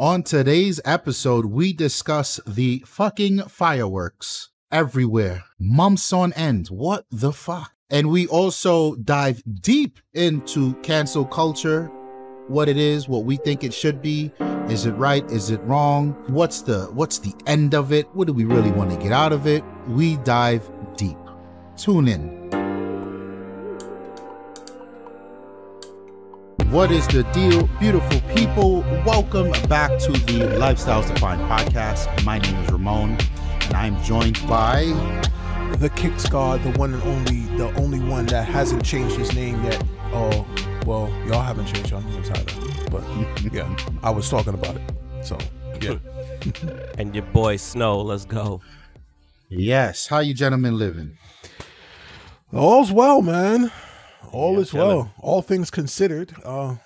On today's episode, we discuss the fucking fireworks everywhere, months on end. What the fuck? And we also dive deep into cancel culture, what it is, what we think it should be. Is it right? Is it wrong? What's the what's the end of it? What do we really want to get out of it? We dive deep. Tune in. What is the deal, beautiful people? Welcome back to the Lifestyles Defined podcast. My name is Ramon, and I'm joined by the Kicks God, the one and only, the only one that hasn't changed his name yet. Oh, well, y'all haven't changed your names either, but yeah, I was talking about it. So yeah, and your boy Snow. Let's go. Yes, how you gentlemen living? All's well, man. All yeah, is well. All things considered, uh,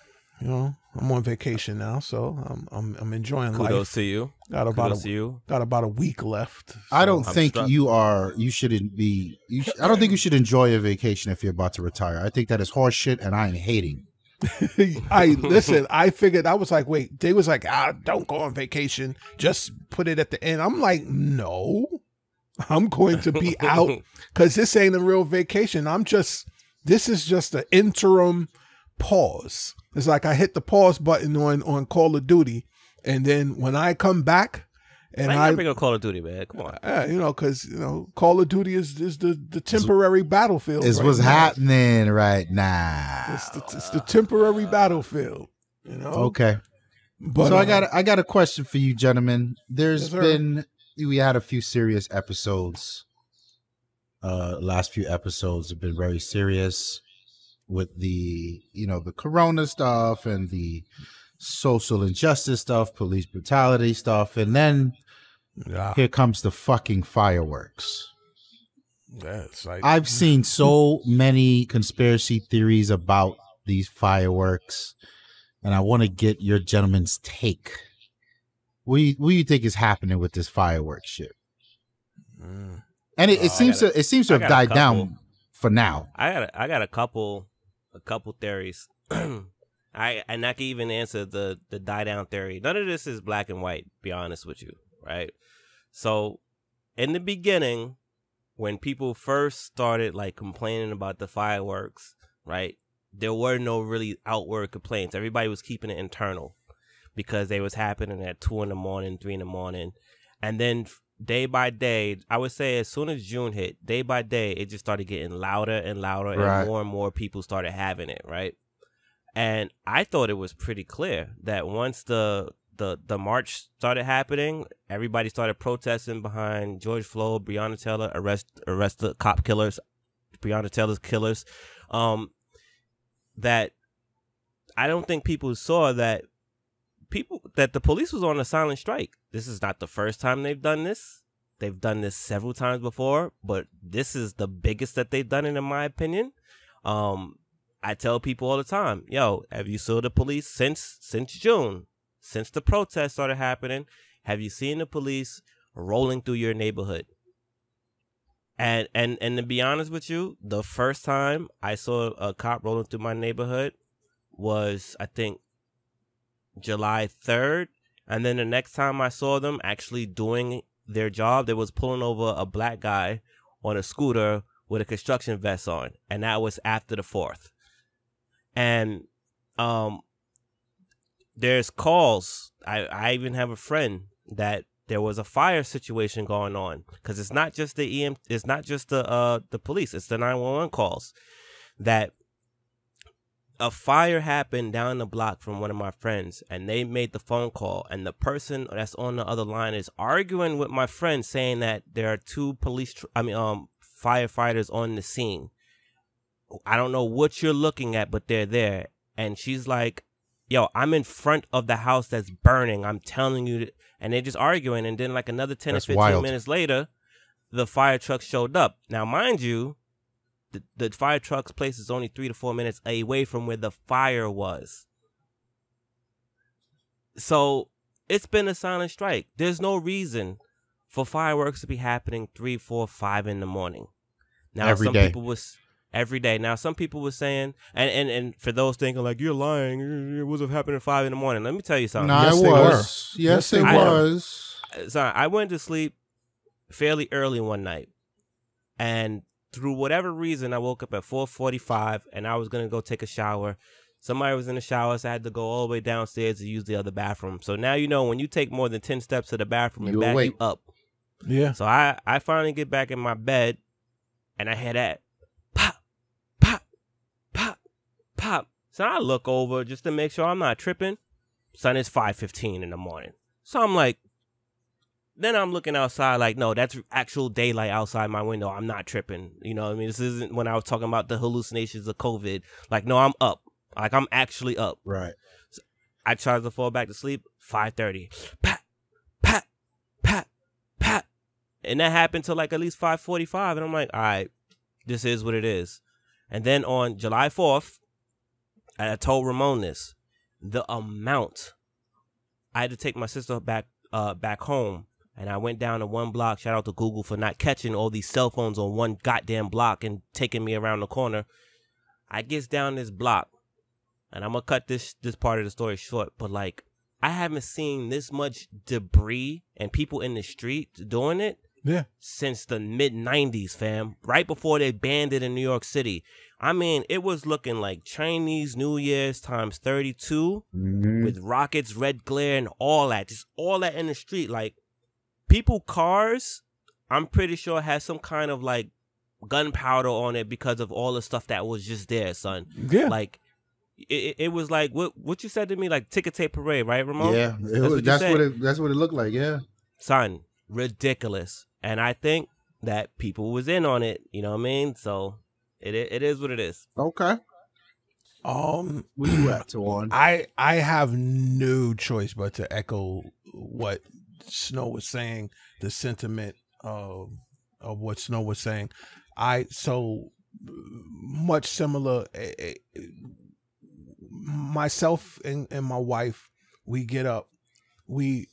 you know, I'm on vacation now, so I'm I'm, I'm enjoying Kudos life. Kudos to you. Got about Kudos a, you. Got about a week left. So I don't I'm think struck. you are. You shouldn't be. You sh I don't think you should enjoy a vacation if you're about to retire. I think that is horse shit, and I am hating. I listen. I figured I was like, wait. They was like, ah, don't go on vacation. Just put it at the end. I'm like, no. I'm going to be out because this ain't a real vacation. I'm just this is just an interim pause. It's like I hit the pause button on on Call of Duty, and then when I come back, and I, I bring up Call of Duty, man. Come on, yeah, you know, because you know, Call of Duty is is the the temporary it's, battlefield. Is right what's now. happening right now. It's the, it's the temporary uh, battlefield. You know. Okay. But so uh, I got I got a question for you, gentlemen. There's yes, been we had a few serious episodes uh, last few episodes have been very serious with the you know the corona stuff and the social injustice stuff, police brutality stuff, and then yeah. here comes the fucking fireworks. Yeah, like- I've seen so many conspiracy theories about these fireworks, and I want to get your gentleman's take. What do you, what do you think is happening with this fireworks shit? Mm. And it, oh, it seems gotta, to it seems to have died couple, down for now. I got a, I got a couple a couple theories. I and I can even answer the the die down theory. None of this is black and white. Be honest with you, right? So, in the beginning, when people first started like complaining about the fireworks, right? There were no really outward complaints. Everybody was keeping it internal because they was happening at two in the morning, three in the morning, and then day by day, I would say as soon as June hit, day by day, it just started getting louder and louder, right. and more and more people started having it, right? And I thought it was pretty clear that once the the the march started happening, everybody started protesting behind George Floyd, Breonna Taylor, arrest arrest the cop killers, Breonna Taylor's killers. Um, that I don't think people saw that people that the police was on a silent strike. This is not the first time they've done this. They've done this several times before, but this is the biggest that they've done it, in my opinion. Um, I tell people all the time, yo, have you saw the police since since June, since the protests started happening? Have you seen the police rolling through your neighborhood? And and and to be honest with you, the first time I saw a cop rolling through my neighborhood was I think July 3rd. And then the next time I saw them actually doing their job, they was pulling over a black guy on a scooter with a construction vest on. And that was after the 4th. And um, there's calls. I, I even have a friend that there was a fire situation going on because it's not just the EM, it's not just the uh the police, it's the 911 calls that a fire happened down the block from one of my friends and they made the phone call and the person that's on the other line is arguing with my friend saying that there are two police tr- I mean um firefighters on the scene. I don't know what you're looking at but they're there and she's like yo, I'm in front of the house that's burning. I'm telling you. And they're just arguing. And then, like, another 10 that's or 15 wild. minutes later, the fire truck showed up. Now, mind you, the, the fire truck's place is only three to four minutes away from where the fire was. So it's been a silent strike. There's no reason for fireworks to be happening three, four, five in the morning. Now every some day. people was every day. Now some people were saying, and, and and for those thinking like you're lying, it was happening at five in the morning. Let me tell you something. yes, it was. Yes, it I was. Uh, sorry, I went to sleep fairly early one night, and through whatever reason, I woke up at 4:45 and I was gonna go take a shower. Somebody was in the shower, so I had to go all the way downstairs to use the other bathroom. So now you know when you take more than 10 steps to the bathroom and you back you up. Yeah. So I I finally get back in my bed, and I hear that pop, pop, pop, pop. So I look over just to make sure I'm not tripping. Sun is 5:15 in the morning. So I'm like, then I'm looking outside like, no, that's actual daylight outside my window. I'm not tripping. You know I mean? This isn't when I was talking about the hallucinations of COVID. Like, no, I'm up. Like, I'm actually up. Right. So I tried to fall back to sleep, 5.30. Pat, pat, pat, pat. And that happened to like at least 5.45. And I'm like, all right, this is what it is. And then on July 4th, I told Ramon this. The amount. I had to take my sister back uh, back home and I went down to one block. Shout out to Google for not catching all these cell phones on one goddamn block and taking me around the corner. I gets down this block, and I'm gonna cut this this part of the story short. But like, I haven't seen this much debris and people in the street doing it. Yeah. Since the mid 90s, fam. Right before they banned it in New York City. I mean, it was looking like Chinese New Year's times 32 mm-hmm. with rockets, red glare, and all that. Just all that in the street. Like, people cars, I'm pretty sure has some kind of like gunpowder on it because of all the stuff that was just there, son. Yeah. Like it, it was like what what you said to me, like ticket tape parade, right, Ramon? Yeah, that's, was, what, that's what it that's what it looked like. Yeah, son, ridiculous. And I think that people was in on it. You know what I mean? So it it is what it is. Okay. Um, where you at, I I have no choice but to echo what Snow was saying, the sentiment of of what Snow was saying. I so much similar. Eh, eh, myself and, and my wife, we get up. We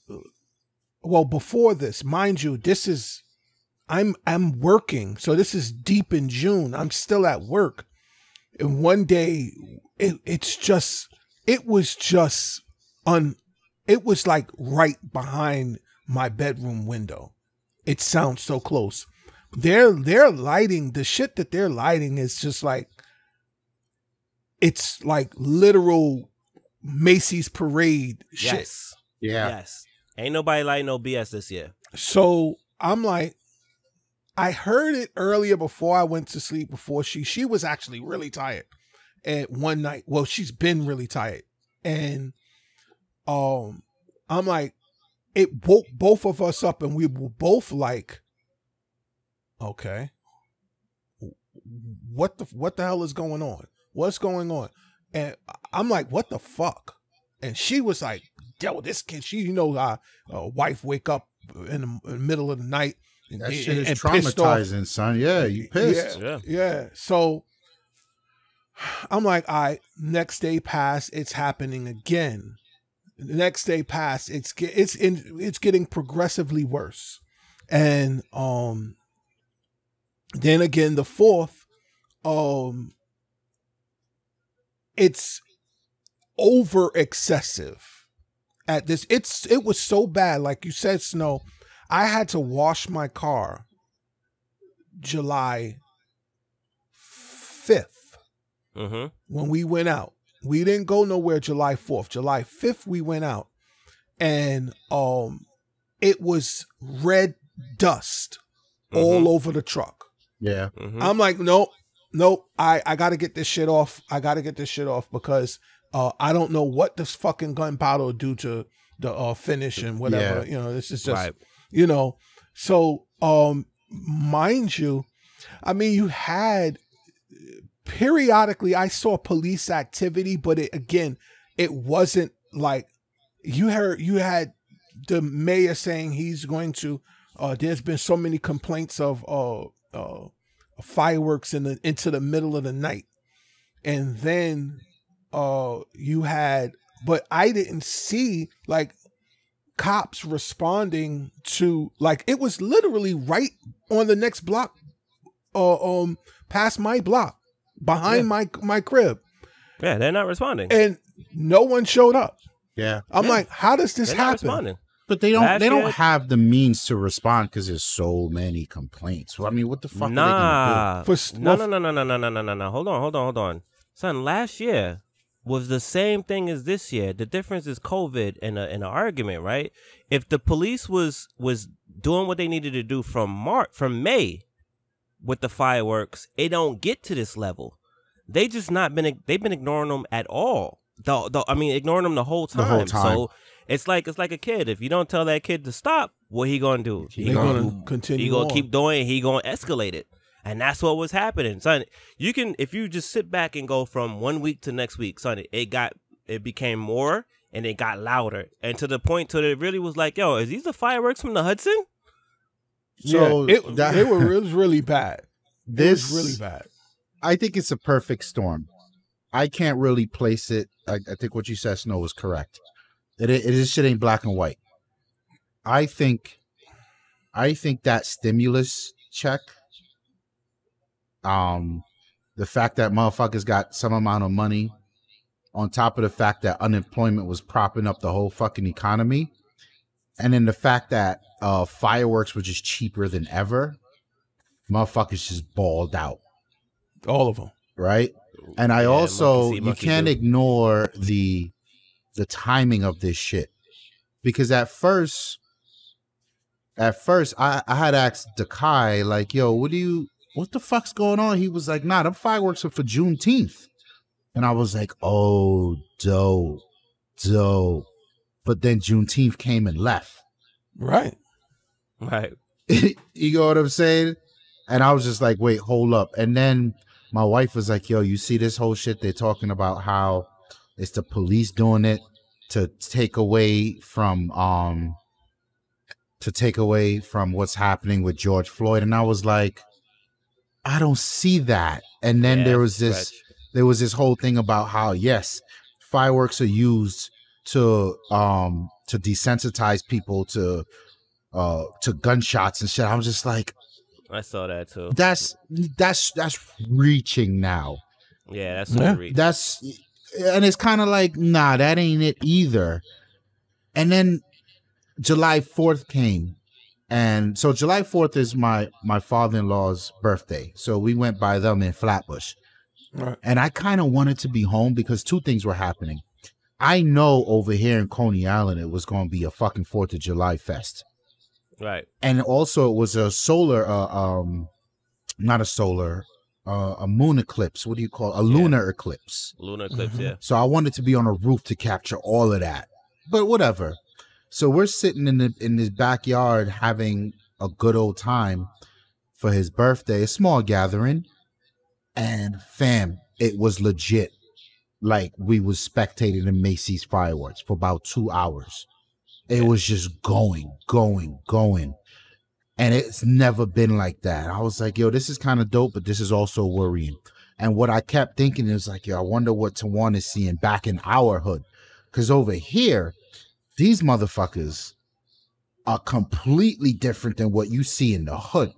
well before this, mind you, this is I'm I'm working, so this is deep in June. I'm still at work, and one day it, it's just it was just un it was like right behind my bedroom window. It sounds so close. Their their lighting, the shit that they're lighting is just like it's like literal Macy's parade shit. Yes. Yeah. Yes. Ain't nobody lighting no BS this year. So I'm like, I heard it earlier before I went to sleep. Before she, she was actually really tired at one night. Well, she's been really tired, and um, I'm like, it woke both of us up, and we were both like, okay, what the what the hell is going on? What's going on? And I'm like, what the fuck? And she was like, yo, this kid, she, you know, uh, wife wake up in the, in the, middle of the night. And, that shit and, is and traumatizing, son. Yeah, you pissed. Yeah, yeah. yeah. So I'm like, I right, next day pass, it's happening again. The next day passed. It's get, it's in, it's getting progressively worse, and um, then again the fourth, um, it's over excessive at this. It's it was so bad, like you said, Snow. I had to wash my car July 5th uh -huh. when we went out. We didn't go nowhere July 4th. July 5th, we went out and um, it was red dust mm-hmm. all over the truck. Yeah. Mm-hmm. I'm like, nope, nope. I, I got to get this shit off. I got to get this shit off because uh, I don't know what this fucking gunpowder will do to the uh, finish and whatever. Yeah. You know, this is just, right. you know. So, um, mind you, I mean, you had periodically I saw police activity, but it, again, it wasn't like you heard you had the mayor saying he's going to. Uh, there's been so many complaints of uh, uh, fireworks in the into the middle of the night, and then uh, you had, but I didn't see like cops responding to like it was literally right on the next block, uh, um, past my block behind yeah. my my crib. Yeah, they're not responding, and no one showed up. Yeah, I'm yeah. like, how does this they're happen? But they don't. Last they don't year, have the means to respond because there's so many complaints. Well, I mean, what the fuck? Nah. Are they For, no, no, no, no, no, no, no, no, no, no. Hold on, hold on, hold on, son. Last year was the same thing as this year. The difference is COVID and a, and an argument, right? If the police was was doing what they needed to do from March, from May with the fireworks, it don't get to this level. They just not been they've been ignoring them at all. The, the I mean ignoring them the whole time. The whole time. So it's like it's like a kid. If you don't tell that kid to stop, what he gonna do? He gonna, gonna continue. He gonna on. keep doing. He gonna escalate it, and that's what was happening, son. You can if you just sit back and go from one week to next week, son. It got it became more and it got louder, and to the point till it really was like, yo, is these the fireworks from the Hudson? So yeah, it, that, it, was, really bad. This really bad. I think it's a perfect storm. I can't really place it. I, I think what you said, Snow, was correct. It, it, it this shit ain't black and white. I think, I think that stimulus check, um, the fact that motherfuckers got some amount of money, on top of the fact that unemployment was propping up the whole fucking economy, and then the fact that uh, fireworks were just cheaper than ever, motherfuckers just balled out. All of them, right? And I yeah, also monkey see, monkey you can't do. ignore the the timing of this shit because at first, at first I I had asked Dakai like, "Yo, what do you what the fuck's going on?" He was like, "Nah, them fireworks are for Juneteenth," and I was like, "Oh, dope, dope." But then Juneteenth came and left. Right. Right. you know what I'm saying? And I was just like, wait, hold up. And then my wife was like, yo, you see this whole shit? They're talking about how it's the police doing it to take away from um to take away from what's happening with George Floyd. And I was like, I don't see that. And then yeah, there was this stretch. there was this whole thing about how yes, fireworks are used to um to desensitize people to uh to gunshots and shit. I was just like I saw that too. That's that's that's reaching now. Yeah, that's yeah. that's and it's kind of like nah, that ain't it either. And then July 4th came. And so July 4th is my my father-in-law's birthday. So we went by them in Flatbush. Right. And I kind of wanted to be home because two things were happening. I know over here in Coney Island it was going to be a fucking 4th of July fest. Right. And also it was a solar uh, um not a solar uh, a moon eclipse. What do you call it? a lunar yeah. eclipse? Lunar eclipse, mm-hmm. yeah. So I wanted to be on a roof to capture all of that. But whatever. So we're sitting in the in his backyard having a good old time for his birthday, a small gathering. And fam, it was legit. Like we was spectating the Macy's fireworks for about two hours. It was just going, going, going. And it's never been like that. I was like, yo, this is kind of dope, but this is also worrying. And what I kept thinking is like, yo, I wonder what Tawan is seeing back in our hood. Because over here, these motherfuckers are completely different than what you see in the hood.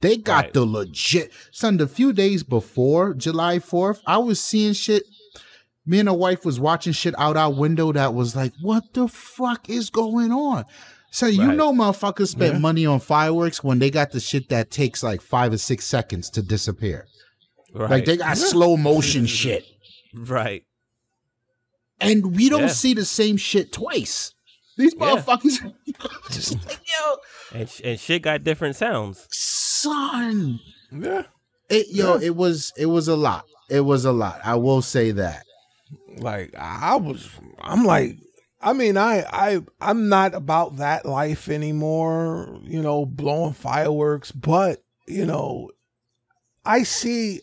They got right. the legit. Son, the few days before July 4th, I was seeing shit me and a wife was watching shit out our window that was like, what the fuck is going on? So right. you know motherfuckers spent yeah. money on fireworks when they got the shit that takes like five or six seconds to disappear. Right. Like they got slow motion shit. Right. And we don't yeah. see the same shit twice. These motherfuckers just like, yo. And, and shit got different sounds. Son. Yeah. It, yo, it was it was a lot. It was a lot. I will say that. Like I was, I'm like, I mean, I I I'm not about that life anymore. You know, blowing fireworks, but you know, I see.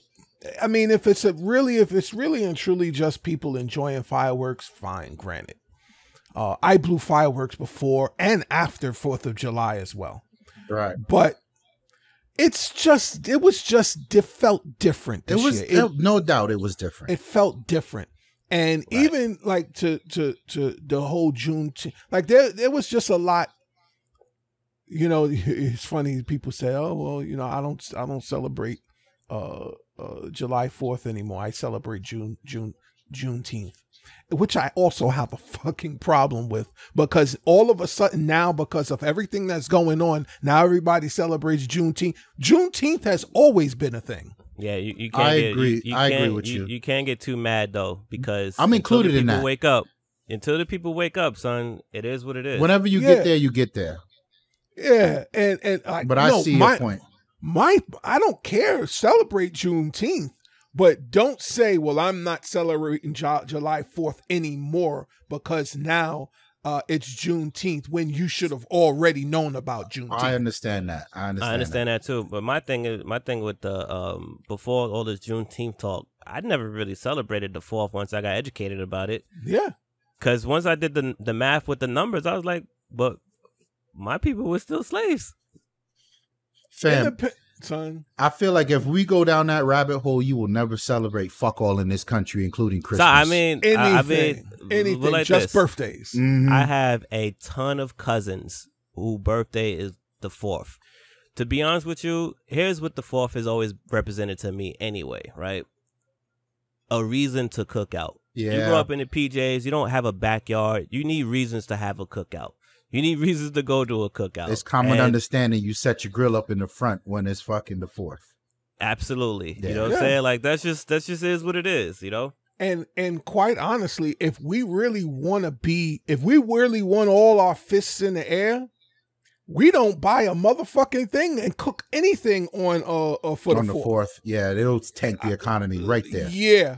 I mean, if it's a really, if it's really and truly just people enjoying fireworks, fine. Granted, uh, I blew fireworks before and after Fourth of July as well. Right, but it's just it was just it felt different it was it, no doubt it was different it felt different and right. even like to to to the whole June, like there there was just a lot. You know, it's funny people say, "Oh, well, you know, I don't I don't celebrate uh, uh July Fourth anymore. I celebrate June June Juneteenth." Which I also have a fucking problem with because all of a sudden now, because of everything that's going on, now everybody celebrates Juneteenth. Juneteenth has always been a thing. Yeah, you, you can't. I get, agree. You, you I agree with you, you. can't get too mad though because I'm included in that. Wake up until the people wake up, son. It is what it is. Whenever you yeah. get there, you get there. Yeah, and and I, but I no, see my, your point. My I don't care. Celebrate Juneteenth, but don't say, "Well, I'm not celebrating July Fourth anymore because now uh, it's Juneteenth when you should have already known about Juneteenth. I understand that. I understand. I understand that. that too. But my thing is, my thing with the um, before all this Juneteenth talk, I never really celebrated the fourth once I got educated about it. Yeah. Because once I did the the math with the numbers, I was like, but my people were still slaves. Fam, son. I feel like if we go down that rabbit hole, you will never celebrate fuck all in this country, including Christmas. So, I mean, anything, I mean, anything, like just this. birthdays. Mm -hmm. I have a ton of cousins whose birthday is the fourth. To be honest with you, here's what the fourth has always represented to me, anyway. Right, a reason to cook out. Yeah. You grow up in the PJs. You don't have a backyard. You need reasons to have a cookout. You need reasons to go to a cookout. It's common and understanding you set your grill up in the front when it's fucking the fourth. Absolutely. Yeah. You know what yeah. I'm saying? Like that's just that's just is what it is, you know? And and quite honestly, if we really wanna be if we really want all our fists in the air, we don't buy a motherfucking thing and cook anything on uh, uh for on the, fourth. the fourth. Yeah, it'll tank the economy uh, right there. Yeah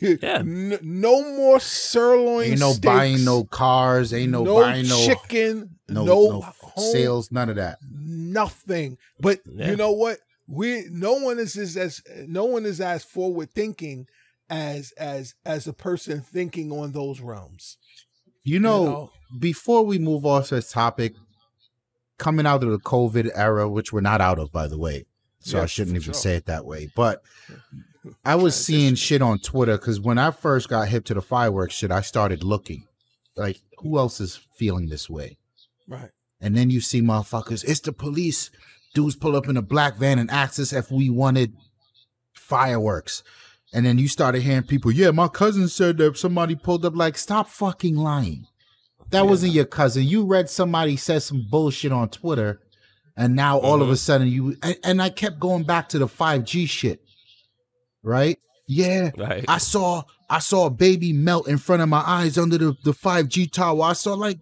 yeah. no, no more sirloin. Ain't no steaks, buying no cars. Ain't no, no buying no chicken. No, no, no sales. None of that. Nothing. But yeah. you know what? We no one is, as no one is as forward thinking as as as a person thinking on those realms. You know, you know, before we move off this topic, coming out of the COVID era, which we're not out of, by the way, so I shouldn't even sure. say it that way, but I was seeing shit on Twitter because when I first got hip to the fireworks shit, I started looking like who else is feeling this way, right? And then you see motherfuckers, it's the police. Dudes pull up in a black van and ask us if we wanted fireworks. And then you started hearing people, yeah, my cousin said that somebody pulled up, like, stop fucking lying. That yeah. wasn't your cousin. You read somebody said some bullshit on Twitter, and now all mm -hmm. of mm-hmm. a sudden you and, and, I kept going back to the 5G shit right? Yeah. Right. I saw I saw a baby melt in front of my eyes under the, the 5G tower. I saw like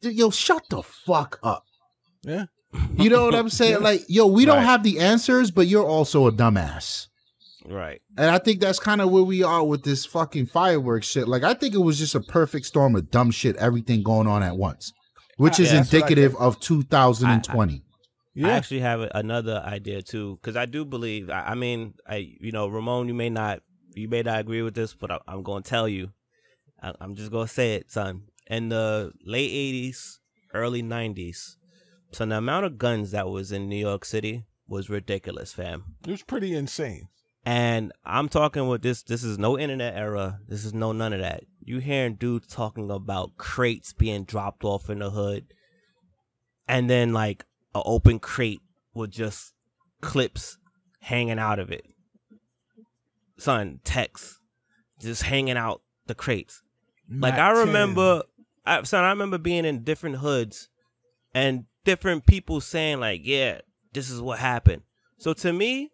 yo, shut the fuck up. Yeah. You know what I'm saying? yeah. Like, yo, we don't have the answers, but you're also a dumbass. Right. And I think that's kind of where we are with this fucking fireworks shit. Like, I think it was just a perfect storm of dumb shit, everything going on at once, which is yeah, indicative of 2020. I, I, yeah. I actually have another idea too, because I do believe. I, I, mean, I you know, Ramon, you may not you may not agree with this, but I, am going to tell you. I, I'm just going to say it, son. In the late '80s, early '90s, so the amount of guns that was in New York City was ridiculous, fam. It was pretty insane. And I'm talking with this. This is no internet era. This is no none of that. You hearing dudes talking about crates being dropped off in the hood, and then like an open crate with just clips hanging out of it. Son, text just hanging out the crates. Like I remember, I, son, I remember being in different hoods and different people saying like, "Yeah, this is what happened." So to me,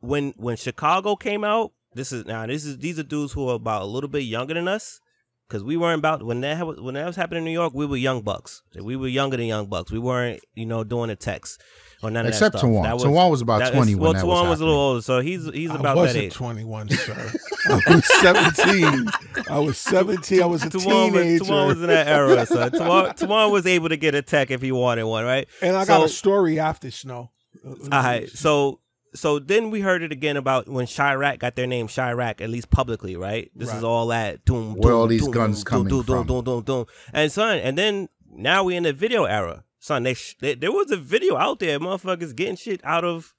when when Chicago came out, this is now this is these are dudes who are about a little bit younger than us because we weren't about when that when that was happening in New York, we were young bucks. We were younger than young bucks. We weren't, you know, doing the text or none Except of that That was, Tawan was about that, twenty. Well, when Tawan was, was, a little older, so he's he's I about that age. Twenty-one, sir. I was seventeen. I was seventeen. I was a Tawan teenager. Was, Tawan was in that era, so Tawan, Tawan was able to get a tech if he wanted one, right? And I so, got a story after Snow. All right, so so then we heard it again about when Chirac got their name Chirac, at least publicly, right? This right. is all that doom, where doom, all these doom, guns doom, coming doom, from. Doom, doom, doom, and son, and then now we in the video era, son. They, they there was a video out there, motherfuckers getting shit out of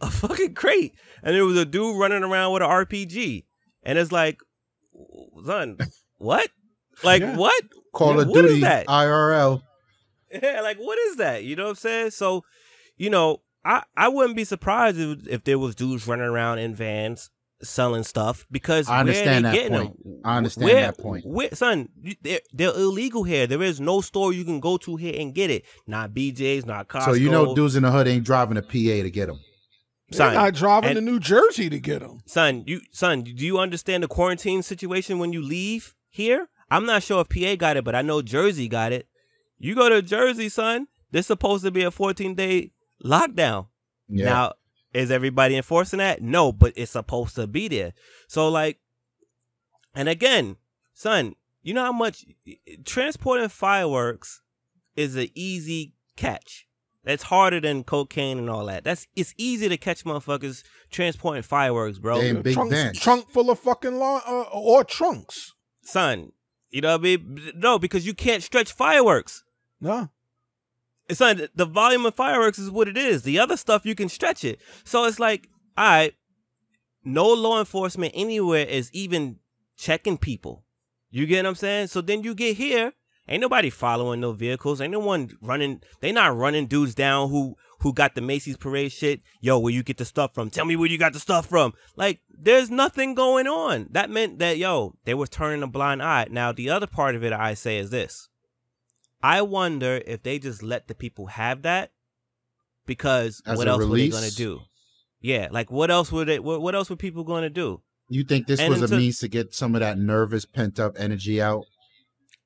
a fucking crate, and there was a dude running around with an RPG, and it's like, son, what? Like yeah. what? Call what, of what Duty IRL. Yeah, like what is that? You know what I'm saying? So, you know, I, I wouldn't be surprised if, if there was dudes running around in vans selling stuff because I understand that point. Them? I understand where, that point. Where, son, they're, they're, illegal here. There is no store you can go to here and get it. Not BJ's, not Costco. So you know, dudes in the hood ain't driving a PA to get them. Son, they're not driving and, to New Jersey to get them. Son, you son, do you understand the quarantine situation when you leave here? I'm not sure if PA got it, but I know Jersey got it. You go to Jersey, son. This supposed to be a 14 day lockdown. Yeah. Now, is everybody enforcing that? No, but it's supposed to be there. So like, and again, son, you know how much transporting fireworks is an easy catch. That's harder than cocaine and all that. That's it's easy to catch motherfuckers transporting fireworks, bro. Damn, big trunks, trunk full of fucking lawn uh, or trunks, son. You know what I mean? No, because you can't stretch fireworks. No it's not the volume of fireworks is what it is. The other stuff you can stretch it. So it's like, all right, no law enforcement anywhere is even checking people. You get what I'm saying? So then you get here, ain't nobody following no vehicles. Ain't no one running. They not running dudes down who who got the Macy's parade shit. Yo, where you get the stuff from? Tell me where you got the stuff from. Like, there's nothing going on. That meant that yo, they were turning a blind eye. Now the other part of it I say is this I wonder if they just let the people have that because As what else release? were they gonna do? Yeah, like what else would it? What, what else were people gonna do? You think this and was a means to get some of that nervous pent up energy out?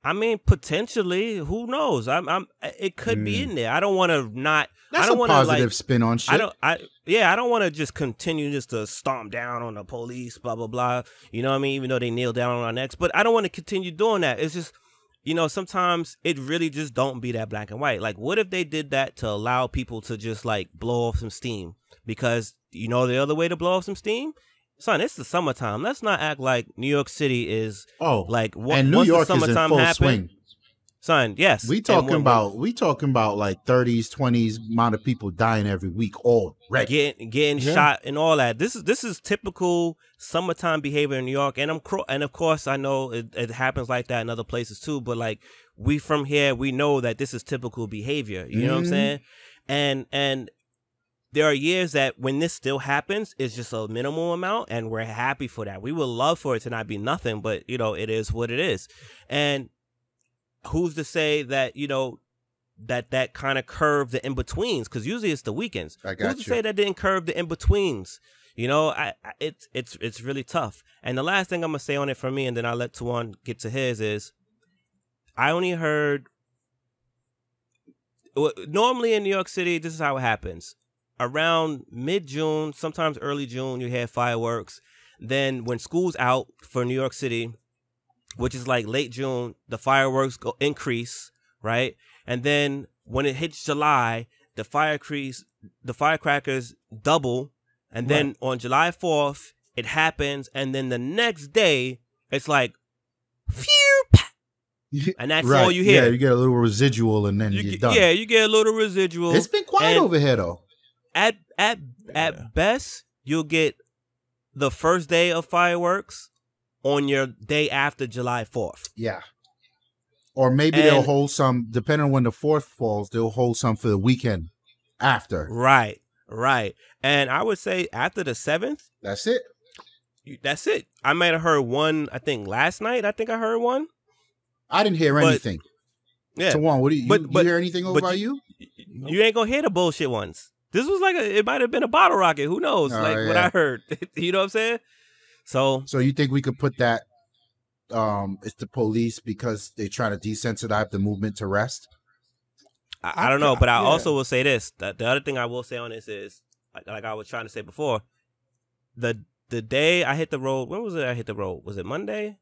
I mean, potentially, who knows? I'm, I'm. It could mm. be hmm. in there. I don't want to not. That's I don't a wanna, positive like, spin on shit. I don't. I yeah. I don't want to just continue just to stomp down on the police, blah blah blah. You know what I mean? Even though they kneel down on our necks, but I don't want to continue doing that. It's just you know, sometimes it really just don't be that black and white. Like, what if they did that to allow people to just like blow off some steam? Because you know the other way to blow off some steam son, it's the summertime. Let's not act like New York City is oh like what, and New York the summertime is in full swing son. Yes, we talking when, about we talking about like thirties, twenties amount of people dying every week already, getting getting yeah. shot and all that. This is this is typical summertime behavior in New York, and I'm and of course I know it, it happens like that in other places too. But like we from here, we know that this is typical behavior. You mm. know what I'm mm-hmm. saying? And and there are years that when this still happens, it's just a minimal amount, and we're happy for that. We would love for it to not be nothing, but you know, it is what it is. And who's to say that you know that that kind of curve the in betweens? Because usually it's the weekends. I got who's you. to say that didn't curve the in betweens? You know, I, I, it's it's it's really tough. And the last thing I'm gonna say on it for me, and then I'll let Tuan get to his is, I only heard. Normally in New York City, this is how it happens. Around mid June, sometimes early June, you have fireworks. Then when school's out for New York City, which is like late June, the fireworks go increase, right? And then when it hits July, the fire crease, the firecrackers double, and then right. on July fourth, it happens, and then the next day, it's like, phew, and that's right. all you hear. Yeah, you get a little residual, and then you get, done. Yeah, you get a little residual. It's been quiet over here though. At at yeah. at best, you'll get the first day of fireworks, on your day after July 4th. Yeah. Or maybe and, they'll hold some, depending on when the 4th falls, they'll hold some for the weekend after. Right, right. And I would say after the 7th. That's it. That's it. I might have heard one, I think last night, I think I heard one. I didn't hear but, anything. Yeah. So one, what do you, but, you, but, you hear anything over by you? you? You ain't gonna hear the bullshit ones. This was like a, it might have been a bottle rocket. Who knows? Oh, like yeah. what I heard. you know what I'm saying? So So you think we could put that um it's the police because they're trying to desensitize the movement to rest? I, I don't know, but I yeah. also will say this. The, the other thing I will say on this is like, like I was trying to say before, the the day I hit the road, when was it I hit the road? Was it Monday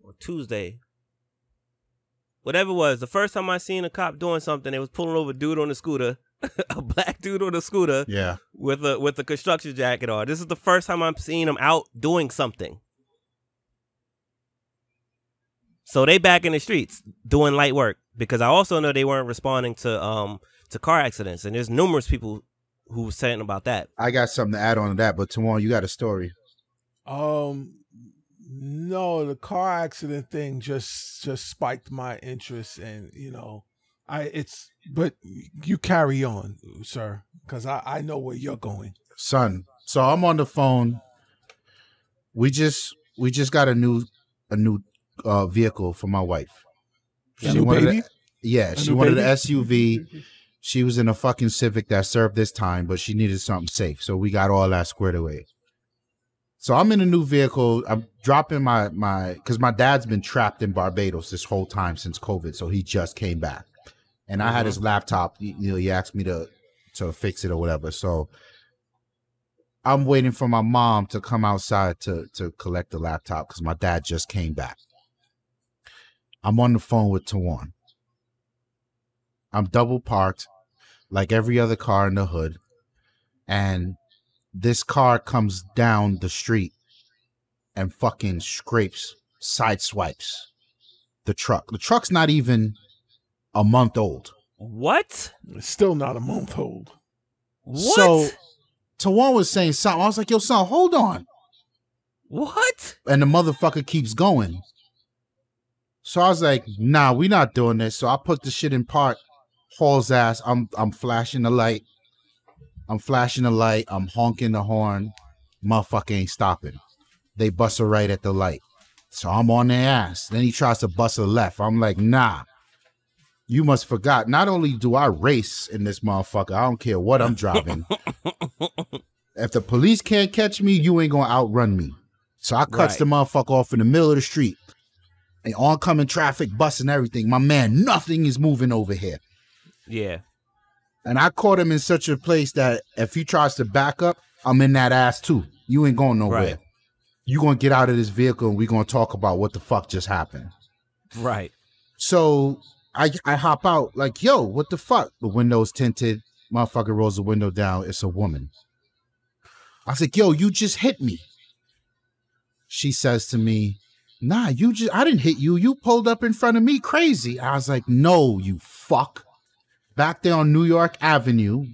or Tuesday? Whatever it was, the first time I seen a cop doing something, they was pulling over dude on the scooter a black dude on a scooter. Yeah. With a with a construction jacket on. This is the first time I'm seeing him out doing something. So they back in the streets doing light work because I also know they weren't responding to um to car accidents and there's numerous people who was saying about that. I got something to add on to that, but tomorrow you got a story. Um no, the car accident thing just just spiked my interest and you know I it's but you carry on, sir, because I I know where you're going, son. So I'm on the phone. We just we just got a new a new uh, vehicle for my wife. She new wanted baby? A, yeah, a she wanted baby? an SUV. She was in a fucking Civic that served this time, but she needed something safe, so we got all that squared away. So I'm in a new vehicle. I'm dropping my my because my dad's been trapped in Barbados this whole time since COVID, so he just came back and I had his mm-hmm. laptop. You, you know, he asked me to to fix it or whatever. So I'm waiting for my mom to come outside to to collect the laptop because my dad just came back. I'm on the phone with Tawan. I'm double parked, like every other car in the hood, and this car comes down the street and fucking scrapes, sideswipes the truck. The truck's not even a month old. What? It's still not a month old. What? So Tawan was saying something. I was like, yo, son, hold on. What? And the motherfucker keeps going. So I was like, nah, we not doing this. So I put the shit in park. Paul's ass. I'm I'm flashing the light. I'm flashing the light. I'm honking the horn. Motherfucker ain't stopping. They bust a right at the light. So I'm on their ass. Then he tries to bust a left. I'm like, nah you must forgot. Not only do I race in this motherfucker, I don't care what I'm driving. if the police can't catch me, you ain't gonna outrun me. So I cuts right. the motherfucker off in the middle of the street. And oncoming traffic, busting everything. My man, nothing is moving over here. Yeah. And I caught him in such a place that if he tries to back up, I'm in that ass too. You ain't going nowhere. Right. you gonna get out of this vehicle and we gonna talk about what the fuck just happened. Right. So I I hop out like, yo, what the fuck? The window's tinted. Motherfucker rolls the window down. It's a woman. I said, like, yo, you just hit me. She says to me, nah, you just I didn't hit you. You pulled up in front of me crazy. I was like, no, you fuck. Back there on New York Avenue,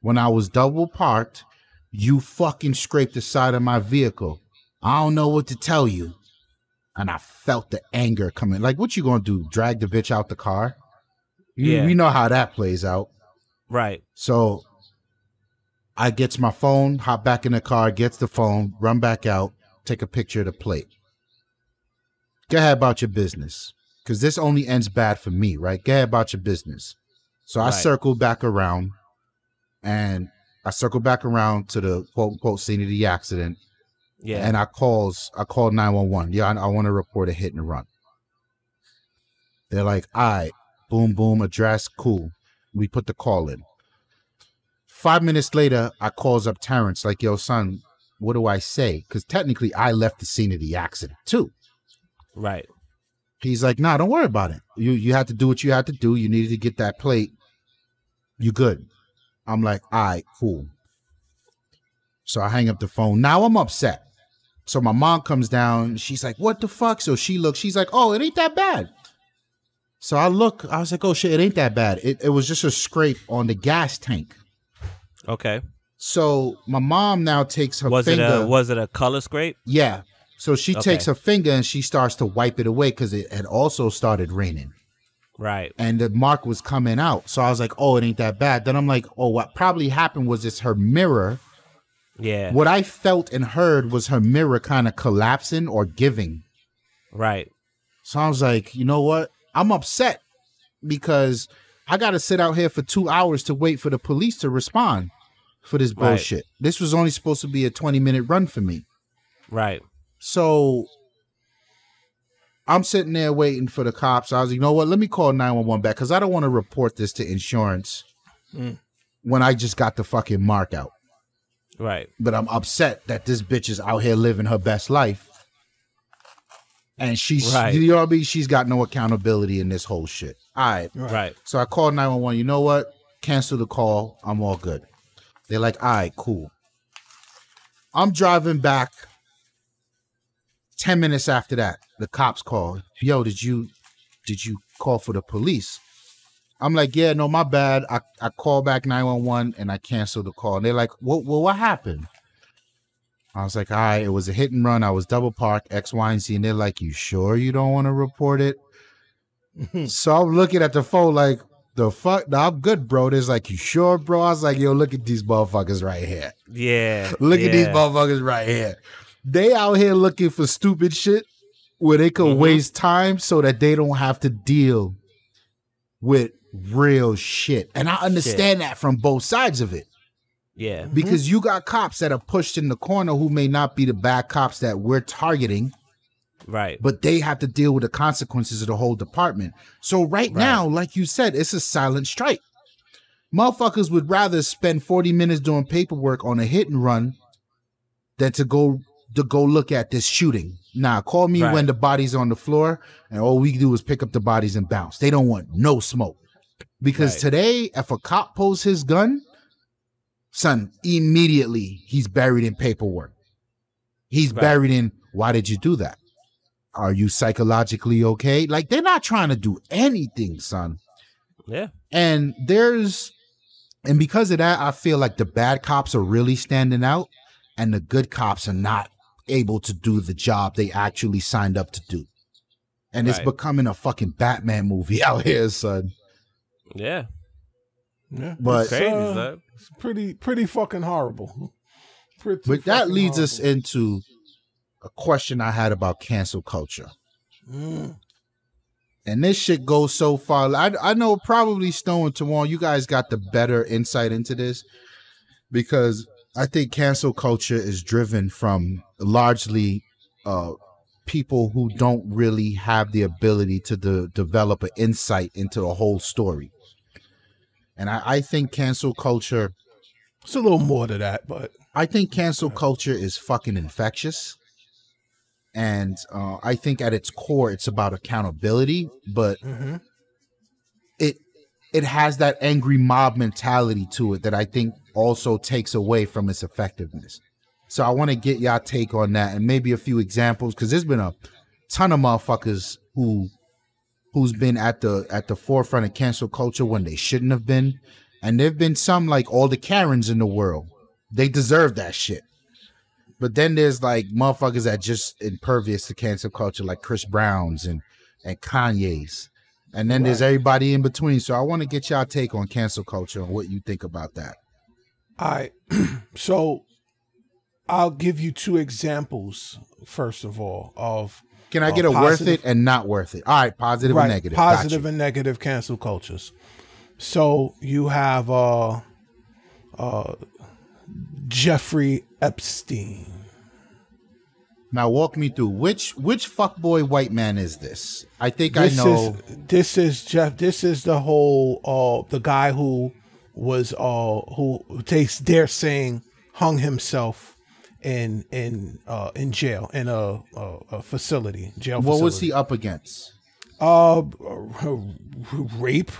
when I was double parked, you fucking scraped the side of my vehicle. I don't know what to tell you and I felt the anger coming. Like, what you gonna do? Drag the bitch out the car? You, yeah. We know how that plays out. Right. So I gets my phone, hop back in the car, gets the phone, run back out, take a picture of the plate. Go ahead about your business. Cause this only ends bad for me, right? Go ahead about your business. So I right. circle back around and I circle back around to the quote unquote scene of the accident yeah. And I calls I called 911. Yeah, I, I want to report a hit and run. They're like, all right, boom, boom, address, cool. We put the call in. Five minutes later, I calls up Terrence, like, yo, son, what do I say? Because technically I left the scene of the accident too. Right. He's like, nah, don't worry about it. You you had to do what you had to do. You needed to get that plate. You good. I'm like, all right, cool. So I hang up the phone. Now I'm upset. So my mom comes down. She's like, what the fuck? So she looks, she's like, oh, it ain't that bad. So I look, I was like, oh shit, it ain't that bad. It, it was just a scrape on the gas tank. Okay. So my mom now takes her was finger. It a, was it a color scrape? Yeah. So she okay. takes her finger and she starts to wipe it away because it had also started raining. Right. And the mark was coming out. So I was like, oh, it ain't that bad. Then I'm like, oh, what probably happened was it's her mirror yeah. What I felt and heard was her mirror kind of collapsing or giving. Right. So I was like, you know what? I'm upset because I got to sit out here for two hours to wait for the police to respond for this bullshit. Right. This was only supposed to be a 20 minute run for me. Right. So I'm sitting there waiting for the cops. I was like, you know what? Let me call 911 back because I don't want to report this to insurance mm. when I just got the fucking mark out. Right. But I'm upset that this bitch is out here living her best life. And she's right. you know what I mean? She's got no accountability in this whole shit. All right. Right. So I called 911. You know what? Cancel the call. I'm all good. They're like, all right, cool. I'm driving back 10 minutes after that. The cops called. Yo, did you did you call for the police? I'm like, yeah, no, my bad. I, I call back 911 and I cancel the call. And they're like, well, well, what happened? I was like, all right, it was a hit and run. I was double parked, X, Y, and Z. And they're like, you sure you don't want to report it? so I'm looking at the phone like, the fuck? No, I'm good, bro. There's like, you sure, bro? I was like, yo, look at these motherfuckers right here. Yeah. look yeah. at these motherfuckers right here. They out here looking for stupid shit where they could mm -hmm. waste time so that they don't have to deal with real shit. And I understand shit. that from both sides of it. Yeah. Mm-hmm. Because you got cops that are pushed in the corner who may not be the bad cops that we're targeting. Right. But they have to deal with the consequences of the whole department. So right, right. now, like you said, it's a silent strike. Motherfuckers would rather spend 40 minutes doing paperwork on a hit and run than to go to go look at this shooting. Nah, call me right. when the body's on the floor and all we do is pick up the bodies and bounce. They don't want no smoke. Because right. today, if a cop pulls his gun, son, immediately he's buried in paperwork. He's right. buried in why did you do that? Are you psychologically okay? Like they're not trying to do anything, son. Yeah. And there's and because of that, I feel like the bad cops are really standing out and the good cops are not able to do the job they actually signed up to do. And right. it's becoming a fucking Batman movie out here, son. Yeah. Yeah. But it's, uh, it's pretty pretty fucking horrible. Pretty but that leads horrible. us into a question I had about cancel culture. Mm. And this shit goes so far. I, I know probably Stone and Tawan, you guys got the better insight into this because I think cancel culture is driven from largely uh, people who don't really have the ability to de- develop an insight into the whole story. And I, I think cancel culture. It's a little more to that, but I think cancel culture is fucking infectious. And uh, I think at its core, it's about accountability, but mm-hmm. it it has that angry mob mentality to it that I think also takes away from its effectiveness. So I want to get y'all take on that and maybe a few examples because there's been a ton of motherfuckers who who's been at the at the forefront of cancel culture when they shouldn't have been. And there've been some like all the Karens in the world. They deserve that shit. But then there's like motherfuckers that just impervious to cancel culture, like Chris Brown's and and Kanye's. And then right. there's everybody in between. So I want to get y'all take on cancel culture and what you think about that. All right. so I'll give you two examples, first of all, of can I oh, get a positive, worth it and not worth it? All right, positive right, and negative. Positive and negative cancel cultures. So you have uh, uh, Jeffrey Epstein. Now walk me through which which fuckboy white man is this? I think this I know. Is, this is Jeff. This is the whole uh, the guy who was uh who takes dare saying hung himself in in uh, in jail in a, a, a facility jail. What facility. was he up against? Uh, rape.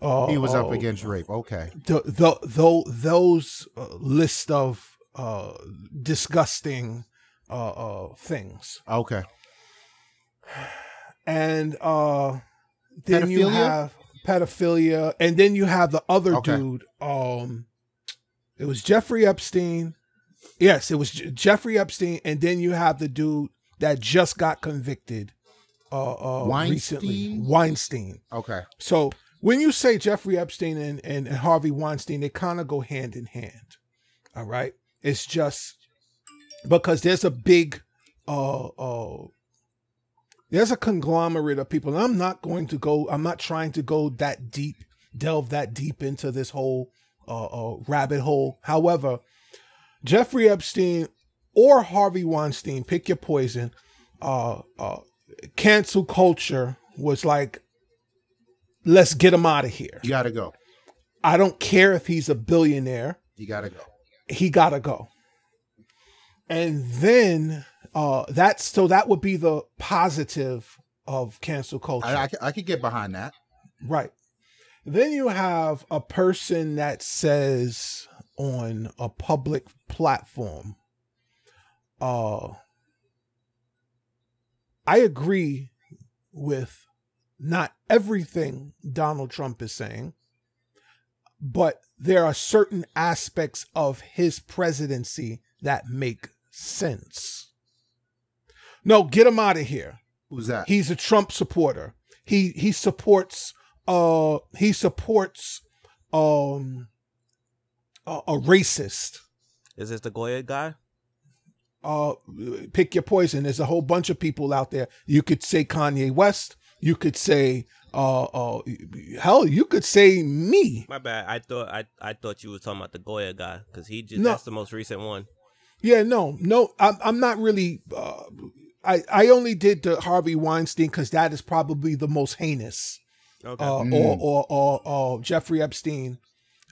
Uh, he was uh, up against rape. Okay. The, the, the those uh, list of uh, disgusting uh, uh, things. Okay. And uh, then pedophilia? you have pedophilia, and then you have the other okay. dude. Um, it was Jeffrey Epstein. Yes, it was Jeffrey Epstein, and then you have the dude that just got convicted uh, uh, Weinstein? recently, Weinstein. Okay. So when you say Jeffrey Epstein and, and, and Harvey Weinstein, they kind of go hand in hand. All right. It's just because there's a big, uh, uh, there's a conglomerate of people. And I'm not going to go, I'm not trying to go that deep, delve that deep into this whole uh, uh rabbit hole. However, Jeffrey Epstein or Harvey Weinstein, pick your poison. Uh, uh, cancel culture was like, let's get him out of here. You got to go. I don't care if he's a billionaire. You got to go. He got to go. And then uh, that's so that would be the positive of cancel culture. I, I, I could get behind that. Right. Then you have a person that says on a public platform. Uh, I agree with not everything Donald Trump is saying, but there are certain aspects of his presidency that make sense. No, get him out of here. Who's that? He's a Trump supporter. He he supports uh he supports um a, a racist. Is this the Goya guy? Uh, pick your poison. There's a whole bunch of people out there. You could say Kanye West. You could say, uh, uh, hell, you could say me. My bad. I thought I, I thought you were talking about the Goya guy because he just no. that's the most recent one. Yeah, no, no, I'm I'm not really. Uh, I I only did the Harvey Weinstein because that is probably the most heinous. Okay. Uh, mm. Or or or, or uh, Jeffrey Epstein.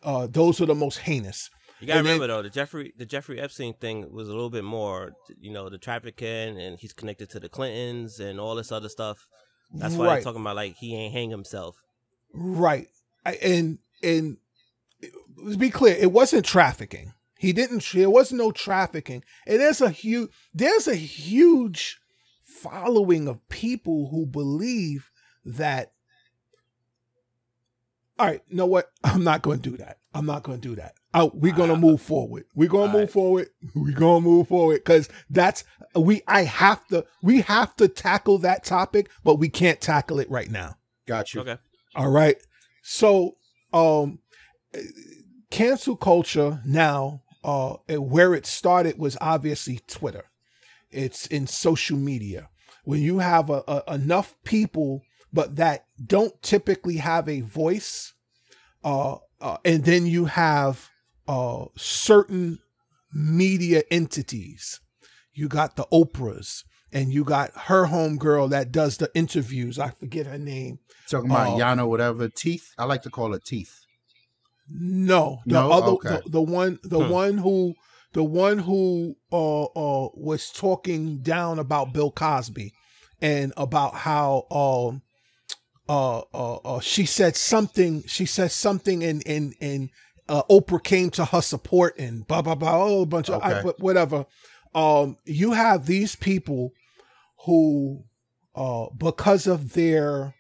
Uh, those are the most heinous. You gotta and remember then, though, the Jeffrey the Jeffrey Epstein thing was a little bit more, you know, the trafficking and he's connected to the Clintons and all this other stuff. That's why I'm talking about like he ain't hang himself. Right. I, and and let's be clear, it wasn't trafficking. He didn't. There was no trafficking, and there's a huge there's a huge following of people who believe that all right, know what? I'm not going to do that. I'm not going to do that. I, am not going to do that we are going to ah. move forward. We're going to move forward. We're going to move forward because that's we. I have to. We have to tackle that topic, but we can't tackle it right now. Got you. Okay. All right. So, um, cancel culture now. Uh, where it started was obviously Twitter. It's in social media when you have a, a, enough people but that don't typically have a voice. Uh, uh, and then you have uh, certain media entities. You got the Oprahs, and you got her homegirl that does the interviews. I forget her name. Talking about uh, Yana, whatever teeth. I like to call her teeth. No, the no? other, okay. the, the, one, the hmm. one who, the one who uh, uh, was talking down about Bill Cosby, and about how um, uh, uh, uh, she said something. She said something, and and and uh, Oprah came to her support, and blah blah blah. Oh, a bunch of I, whatever. Um, you have these people who, uh, because of their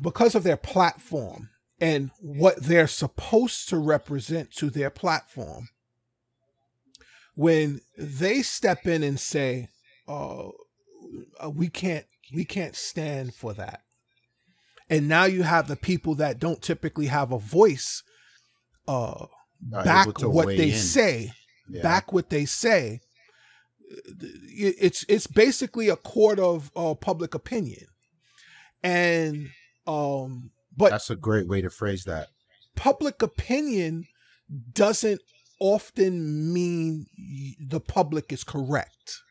because of their platform and what they're supposed to represent to their platform, when they step in and say, uh, "We can't we can't stand for that. And now you have the people that don't typically have a voice uh, back what they in. say, yeah. back what they say. It's it's basically a court of uh, public opinion, and um, but that's a great way to phrase that. Public opinion doesn't often mean the public is correct.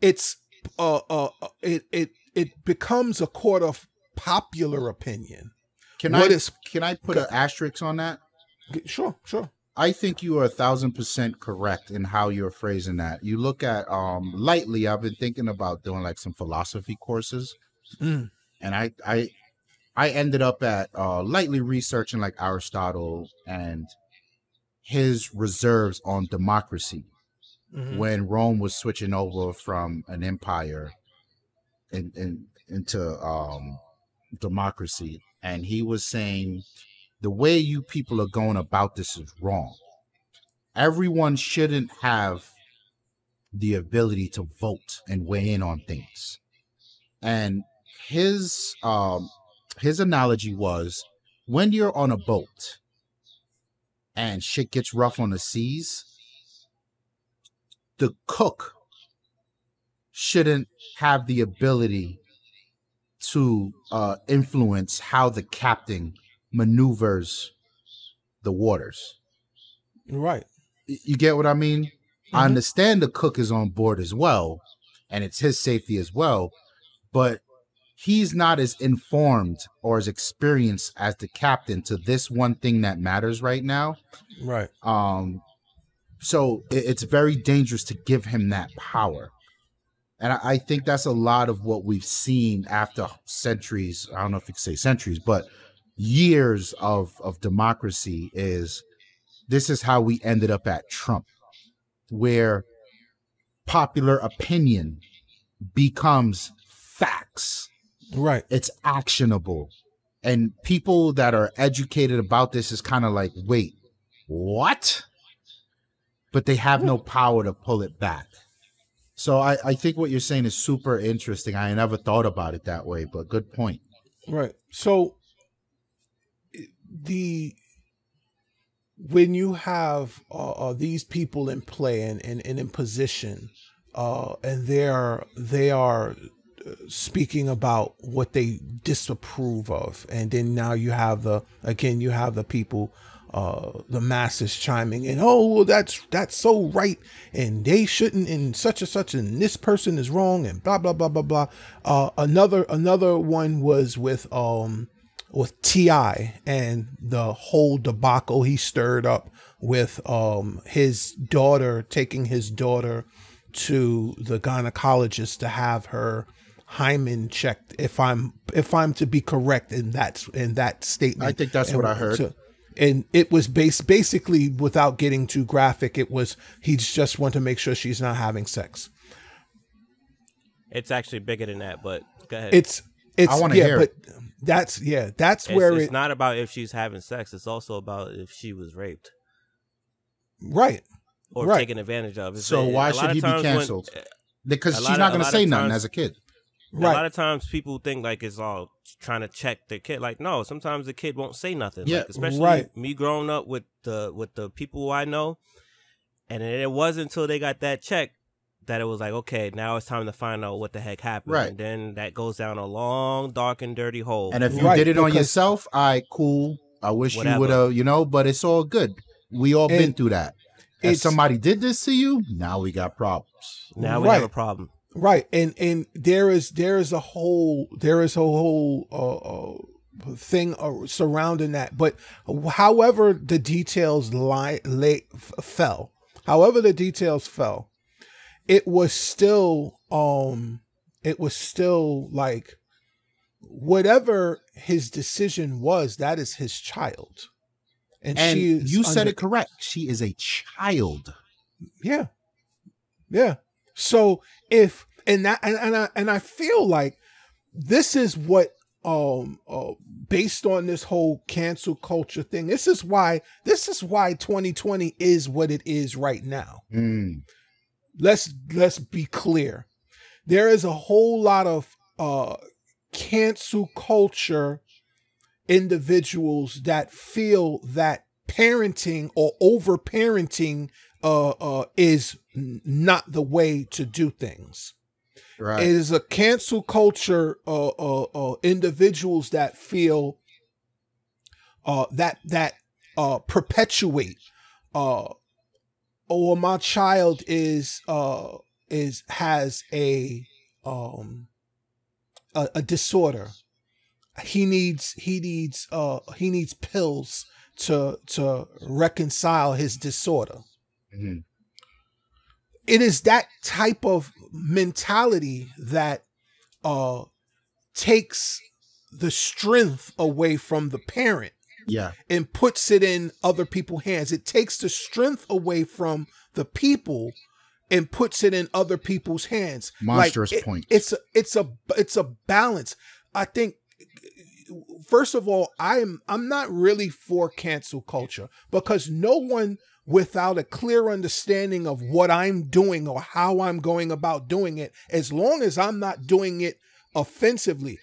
It's uh, uh, uh, it it it becomes a court of popular opinion. Can what I is, can I put an asterisk on that? Sure, sure. I think you are a thousand percent correct in how you're phrasing that. You look at um lightly. I've been thinking about doing like some philosophy courses, mm. and I I I ended up at uh, lightly researching like Aristotle and his reserves on democracy mm-hmm. when Rome was switching over from an empire in, in, into um, democracy. And he was saying, the way you people are going about this is wrong. Everyone shouldn't have the ability to vote and weigh in on things. And his um, his analogy was when you're on a boat and shit gets rough on the seas, the cook shouldn't have the ability to uh, influence how the captain maneuvers the waters. Right. You get what I mean? Mm-hmm. I understand the cook is on board as well, and it's his safety as well, but he's not as informed or as experienced as the captain to this one thing that matters right now. Right. Um, so it's very dangerous to give him that power. And I think that's a lot of what we've seen after centuries. I don't know if you could say centuries, but years of, of democracy is this is how we ended up at Trump, where popular opinion becomes facts. Right. It's actionable. And people that are educated about this is kind of like, wait, what? but they have no hmm. power to pull it back. So I, I think what you're saying is super interesting. I never thought about it that way, but good point. Right. So the when you have uh, uh these people in play and, and, and in position uh, and they are they are uh, speaking about what they disapprove of and then now you have the again you have the people uh, the masses chiming in, oh, well, that's that's so right, and they shouldn't, and such and such, and this person is wrong, and blah blah blah blah blah. Uh, another another one was with um with Ti and the whole debacle he stirred up with um his daughter taking his daughter to the gynecologist to have her hymen checked if i'm if i'm to be correct in that in that statement i think that's and what i heard to, and it was based basically without getting too graphic it was he just wanted to make sure she's not having sex it's actually bigger than that but go ahead it's it's I want to yeah, hear but it. that's yeah that's it's, where it's it, not about if she's having sex it's also about if she was raped right or right. taken advantage of it's so a, why should he be canceled when, because she's not going to say times, nothing as a kid Right. A lot of times people think like it's all trying to check their kid. Like no, sometimes the kid won't say nothing. Yeah, like, especially right. me growing up with the with the people I know, and it wasn't until they got that check that it was like okay, now it's time to find out what the heck happened. Right. And then that goes down a long, dark, and dirty hole. And if you right, did it on yourself, I right, cool. I wish whatever. you would have, you know. But it's all good. We all and been through that. If somebody did this to you, now we got problems. Now we have a problem. Right, and and there is there is a whole there is a whole uh, uh, thing uh, surrounding that. But however the details lie, lay, fell, however the details fell, it was still um it was still like whatever his decision was, that is his child. And, and she you said it correct. She is a child. Yeah. Yeah. So if and that and and I, and I feel like this is what um uh, based on this whole cancel culture thing this is why this is why 2020 is what it is right now mm. let's let's be clear there is a whole lot of uh cancel culture individuals that feel that parenting or over parenting uh, uh, is not the way to do things. Right. It is a cancel culture uh, uh, uh individuals that feel uh, that that uh, perpetuate uh, or oh, my child is uh, is has a um, a, a disorder. He needs he needs uh, he needs pills to to reconcile his disorder Mm-hmm. It is that type of mentality that uh, takes the strength away from the parent yeah and puts it in other people's hands it takes the strength away from the people and puts it in other people's hands monstrous like, point it, it's a it's a it's a balance i think first of all i'm i'm not really for cancel culture because no one without a clear understanding of what I'm doing or how I'm going about doing it, as long as I'm not doing it offensively.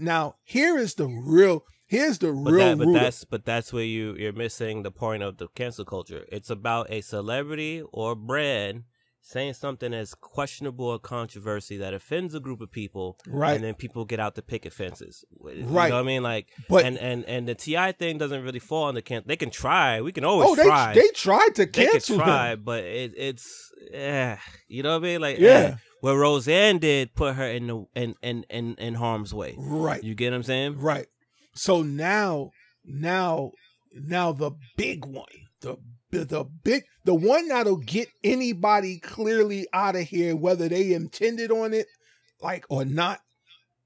Now, here is the real here's the but real that, but root. that's but that's where you you're missing the point of the cancel culture. It's about a celebrity or brand saying something as questionable or controversy that offends a group of people right and then people get out to picket fences you right know what i mean like but and and and the ti thing doesn't really fall under can they can try we can always oh, they, try they tried to cancel they can try them. but it, it's yeah you know what i mean like eh, yeah eh, what roseanne did put her in the in, in in in harm's way right you get what i'm saying right so now now now the big one the the big the one that'll get anybody clearly out of here whether they intended on it like or not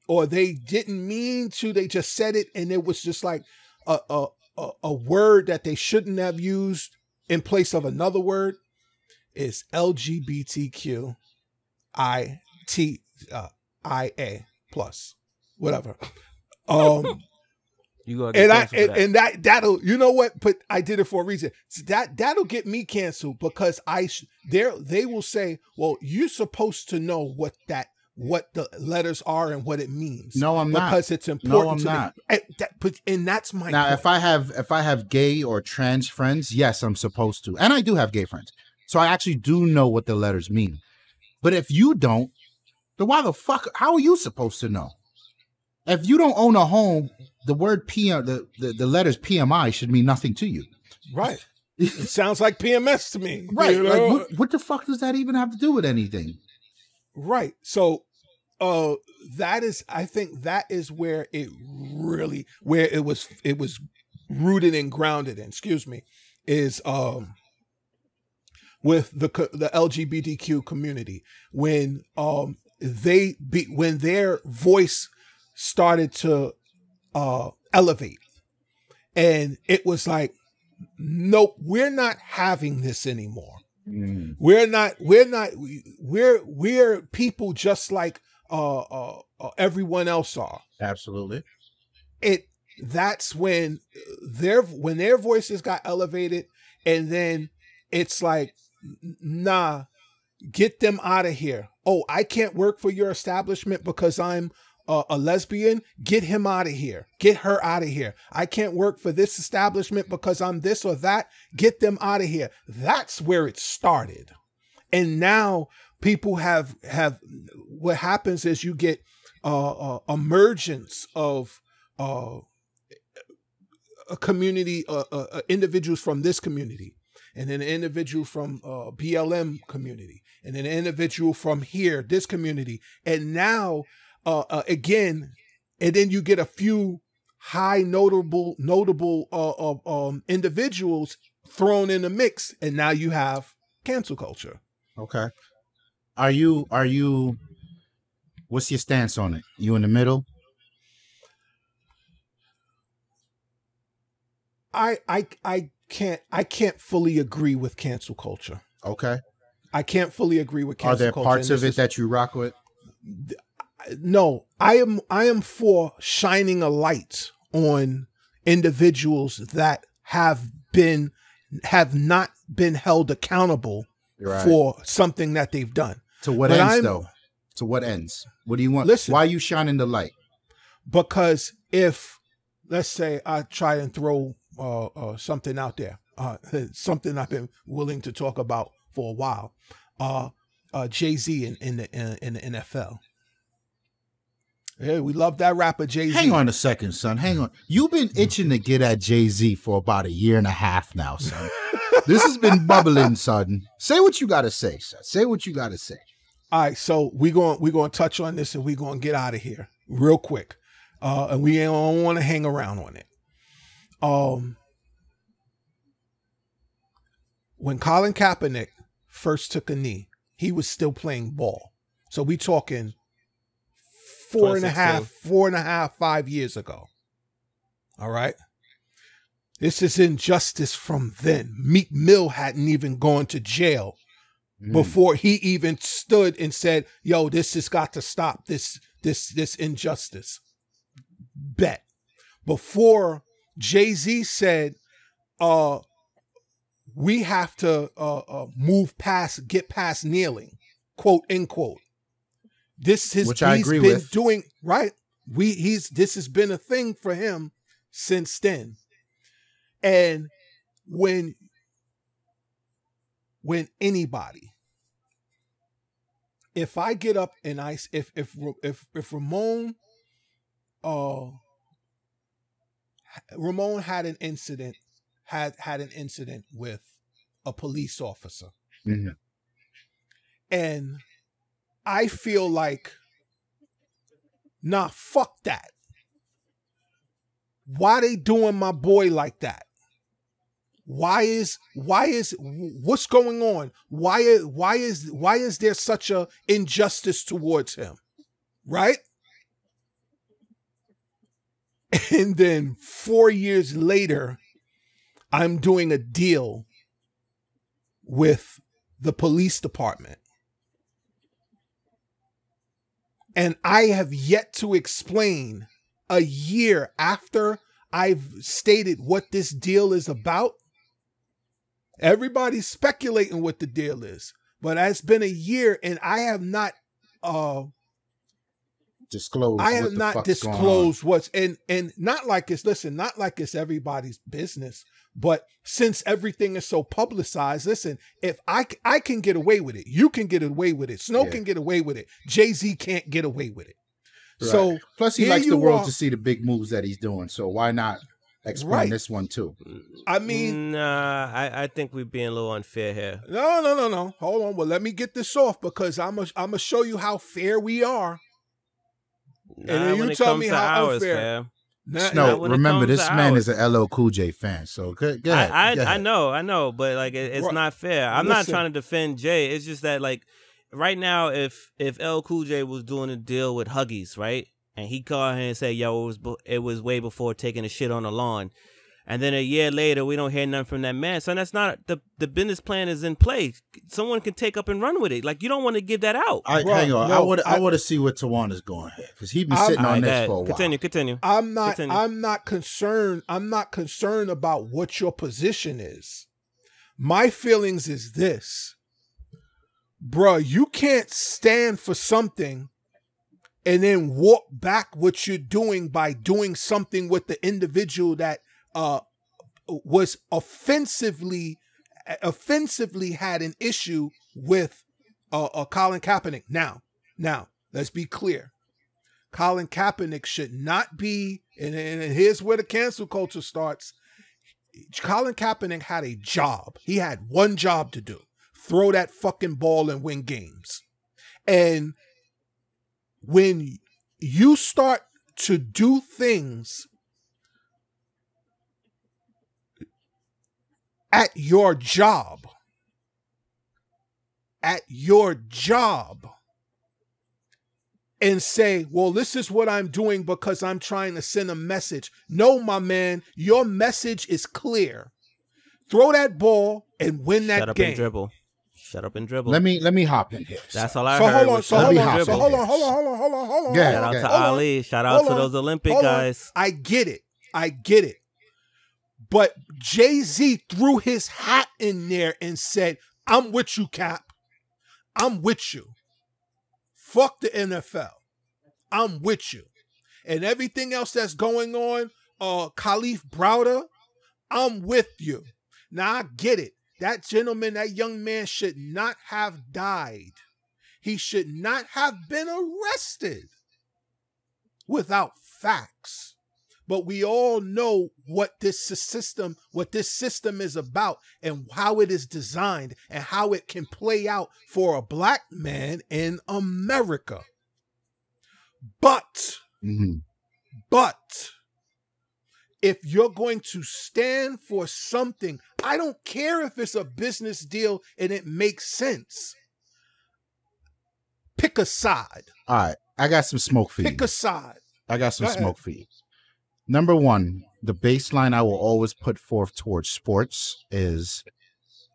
or they didn't mean to they just said it and it was just like a a a, a word that they shouldn't have used in place of another word is LGBTQ I T uh, I A plus whatever um you and I and that. and that that'll you know what? But I did it for a reason. That that'll get me canceled because I there they will say, well, you're supposed to know what that what the letters are and what it means. No, I'm because not because it's important. No, I'm not. And, that, but, and that's my now. Point. If I have if I have gay or trans friends, yes, I'm supposed to, and I do have gay friends, so I actually do know what the letters mean. But if you don't, then why the fuck? How are you supposed to know? If you don't own a home, the word PM, the, the, the letters PMI should mean nothing to you. Right. it sounds like PMS to me. Right. You know? like, what, what, the fuck does that even have to do with anything? Right. So, uh, that is, I think that is where it really, where it was, it was rooted and grounded in, excuse me, is, um, with the, the LGBTQ community when, um, they be when their voice started to uh, elevate. And it was like, nope, we're not having this anymore. Mm. We're not, we're not, we're, we're people just like uh, uh, uh, everyone else are. Absolutely. It, that's when their, when their voices got elevated and then it's like, nah, get them out of here. Oh, I can't work for your establishment because I'm a, a lesbian, get him out of here. Get her out of here. I can't work for this establishment because I'm this or that. Get them out of here. That's where it started. And now people have have what happens is you get uh, uh, emergence of uh, a community, uh, uh, uh, individuals from this community, and an individual from BLM community, and an individual from here, this community, and now uh, uh, again, and then you get a few high notable notable uh, um, individuals thrown in the mix, and now you have cancel culture. Okay. Are you are you? What's your stance on it? You in the middle? I I I can't I can't fully agree with cancel culture. Okay. I can't fully agree with cancel culture. Are there culture parts of it is, that you rock with? no, I am I am for shining a light on individuals that have been have not been held accountable right. for something that they've done. To what but ends I'm, though? To what ends? What do you want? Listen, why are you shining the light? Because if let's say I try and throw uh, uh, something out there, uh, something I've been willing to talk about for a while, uh, uh, Jay Z in, in the in, in the NFL. Hey, we love that rapper Jay Z. Hang on a second, son. Hang on. You've been itching to get at Jay Z for about a year and a half now, son. this has been bubbling, son. Say what you gotta say, son. Say what you gotta say. All right, so we're going we're going to touch on this and we're going to get out of here real quick, uh, and we don't want to hang around on it. Um, when Colin Kaepernick first took a knee, he was still playing ball. So we talking four and a half, four and a half, five years ago. All right. This is injustice from then. Meek Mill hadn't even gone to jail mm. before he even stood and said, "Yo, this has got to stop. This this this injustice." Bet before Jay Z said, "Uh, we have to uh, uh, move past, get past kneeling," quote end quote. This has Which I agree been with. doing right. We he's this has been a thing for him since then. And when when anybody if I get up and I if if if if Ramon uh Ramon had an incident had had an incident with a police officer. Mm-hmm. And I feel like, nah, fuck that. Why they doing my boy like that? Why is why is what's going on? Why why is why is there such a injustice towards him? Right? And then 4 years later, I'm doing a deal with the police department And I have yet to explain a year after I've stated what this deal is about. Everybody's speculating what the deal is, but it's been a year and I have not uh disclosed. I have not disclosed what's and and not like it's listen, not like it's everybody's business, but since everything is so publicized, listen, if I I can get away with it, you can get away with it, Snow yeah. can get away with it, Jay Z can't get away with it. Right. So plus he likes the world are, to see the big moves that he's doing. So why not explain right. this one too? I mean, nah, I, I think we're being a little unfair here. No, no, no, no. Hold on. Well, let me get this off because I'm a, I'm gonna show you how fair we are. Nah, and then you tell me how ours, unfair. Fam. Not, no, remember this man is an LL Cool J fan, so good. Go ahead, I, I, go ahead. I, know, I know, but like it, it's right. not fair. I'm Listen. not trying to defend Jay. It's just that like right now, if if LL Cool J was doing a deal with Huggies, right, and he called him and said, "Yo, it was it was way before taking a shit on the lawn." and then a year later we don't hear nothing from that man. So that's not the the business plan is in place. Someone can take up and run with it. Like you don't want to give that out. I, hang on, no, I want I, I want to see where Tawana's going because he's been I'm, sitting on this for a while. Continue, continue. I'm not continue. I'm not concerned. I'm not concerned about what your position is. My feelings is this, bruh. You can't stand for something and then walk back what you're doing by doing something with the individual that uh, was offensively offensively had an issue with uh, uh, Colin Kaepernick. Now, now let's be clear. Colin Kaepernick should not be, and, and, and here's where the cancel culture starts. Colin Kaepernick had a job. He had one job to do: throw that fucking ball and win games. And when you start to do things at your job. At your job. And say, well, this is what I'm doing because I'm trying to send a message. No, my man, your message is clear. Throw that ball and win that game. Shut up and dribble. Shut up and dribble. Let me let me hop in here. That's all I so heard. Hold on, so hold on, so hold on, hold on, hold on, hold on, hold on. Yeah, Shout okay. out to hold Ali. On. Shout out hold to those Olympic guys. On. I get it. I get it. But Jay Z threw his hat in there and said, I'm with you, Cap. I'm with you. Fuck the NFL. I'm with you. And everything else that's going on, uh, Khalif Browder, I'm with you. Now, I get it. That gentleman, that young man should not have died. He should not have been arrested without facts but we all know what this system what this system is about and how it is designed and how it can play out for a black man in america but mm -hmm. but if you're going to stand for something i don't care if it's a business deal and it makes sense pick a side all right i got some smoke for pick you pick a side i got some Go smoke for you number one, the baseline I will always put forth towards sports is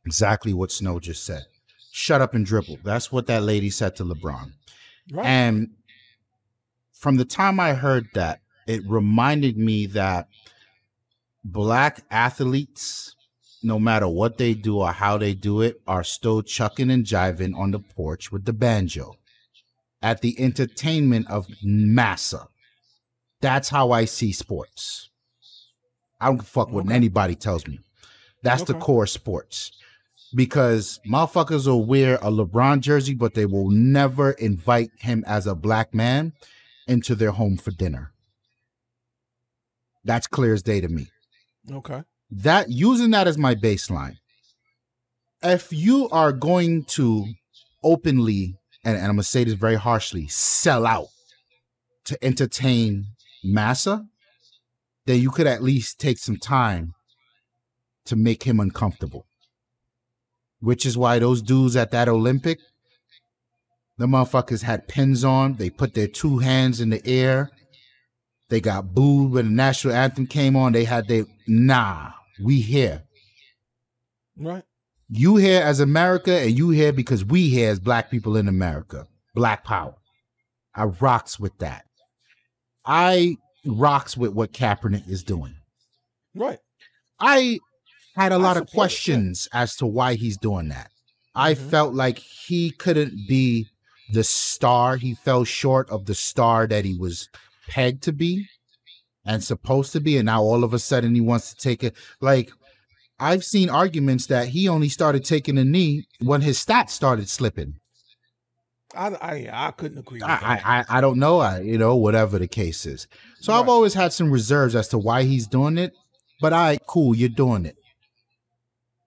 exactly what Snow just said. Shut up and dribble. That's what that lady said to LeBron. Right. And from the time I heard that, it reminded me that black athletes, no matter what they do or how they do it, are still chucking and jiving on the porch with the banjo at the entertainment of massa. That's how I see sports. I don't fuck okay. what anybody tells me. That's okay. the core sports. Because motherfuckers will wear a LeBron jersey, but they will never invite him as a black man into their home for dinner. That's clear as day to me. Okay. That using that as my baseline. If you are going to openly, and, and I'm gonna say this very harshly, sell out to entertain Massa, then you could at least take some time to make him uncomfortable. Which is why those dudes at that Olympic, the motherfuckers had pins on. They put their two hands in the air. They got booed when the national anthem came on. They had their, nah, we here. Right. You here as America, and you here because we here as black people in America. Black power. I rocks with that. I rocks with what Kaepernick is doing. Right. I had a I lot of questions it, yeah. as to why he's doing that. I mm-hmm. felt like he couldn't be the star. He fell short of the star that he was pegged to be and supposed to be. And now all of a sudden he wants to take it. Like, I've seen arguments that he only started taking a knee when his stats started slipping. I, I, I couldn't agree. I, I I don't know. I you know whatever the case is. So right. I've always had some reserves as to why he's doing it, but I right, cool, you're doing it.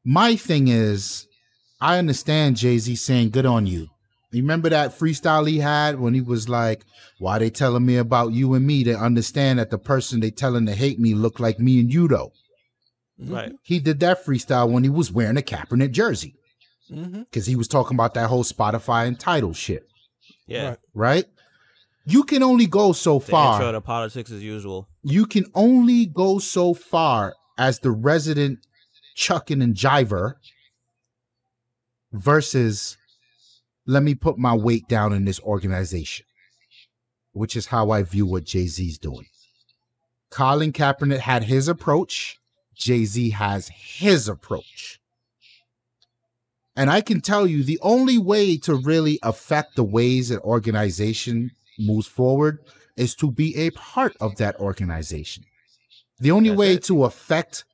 My thing is, I understand Jay Z saying "good on you." You remember that freestyle he had when he was like, "Why they telling me about you and me? They understand that the person they telling to hate me look like me and you though." Mm-hmm. Right. He did that freestyle when he was wearing a Kaepernick jersey. Mm-hmm. because mm-hmm. he was talking about that whole Spotify and title shit. Yeah. Right. right? You can only go so the far. Intro to politics as usual. You can only go so far as the resident chucking and jiver versus let me put my weight down in this organization, which is how I view what Jay Z's doing. Colin Kaepernick had his approach. Jay Z has his approach. And I can tell you the only way to really affect the ways an organization moves forward is to be a part of that organization. The only That's way it. to affect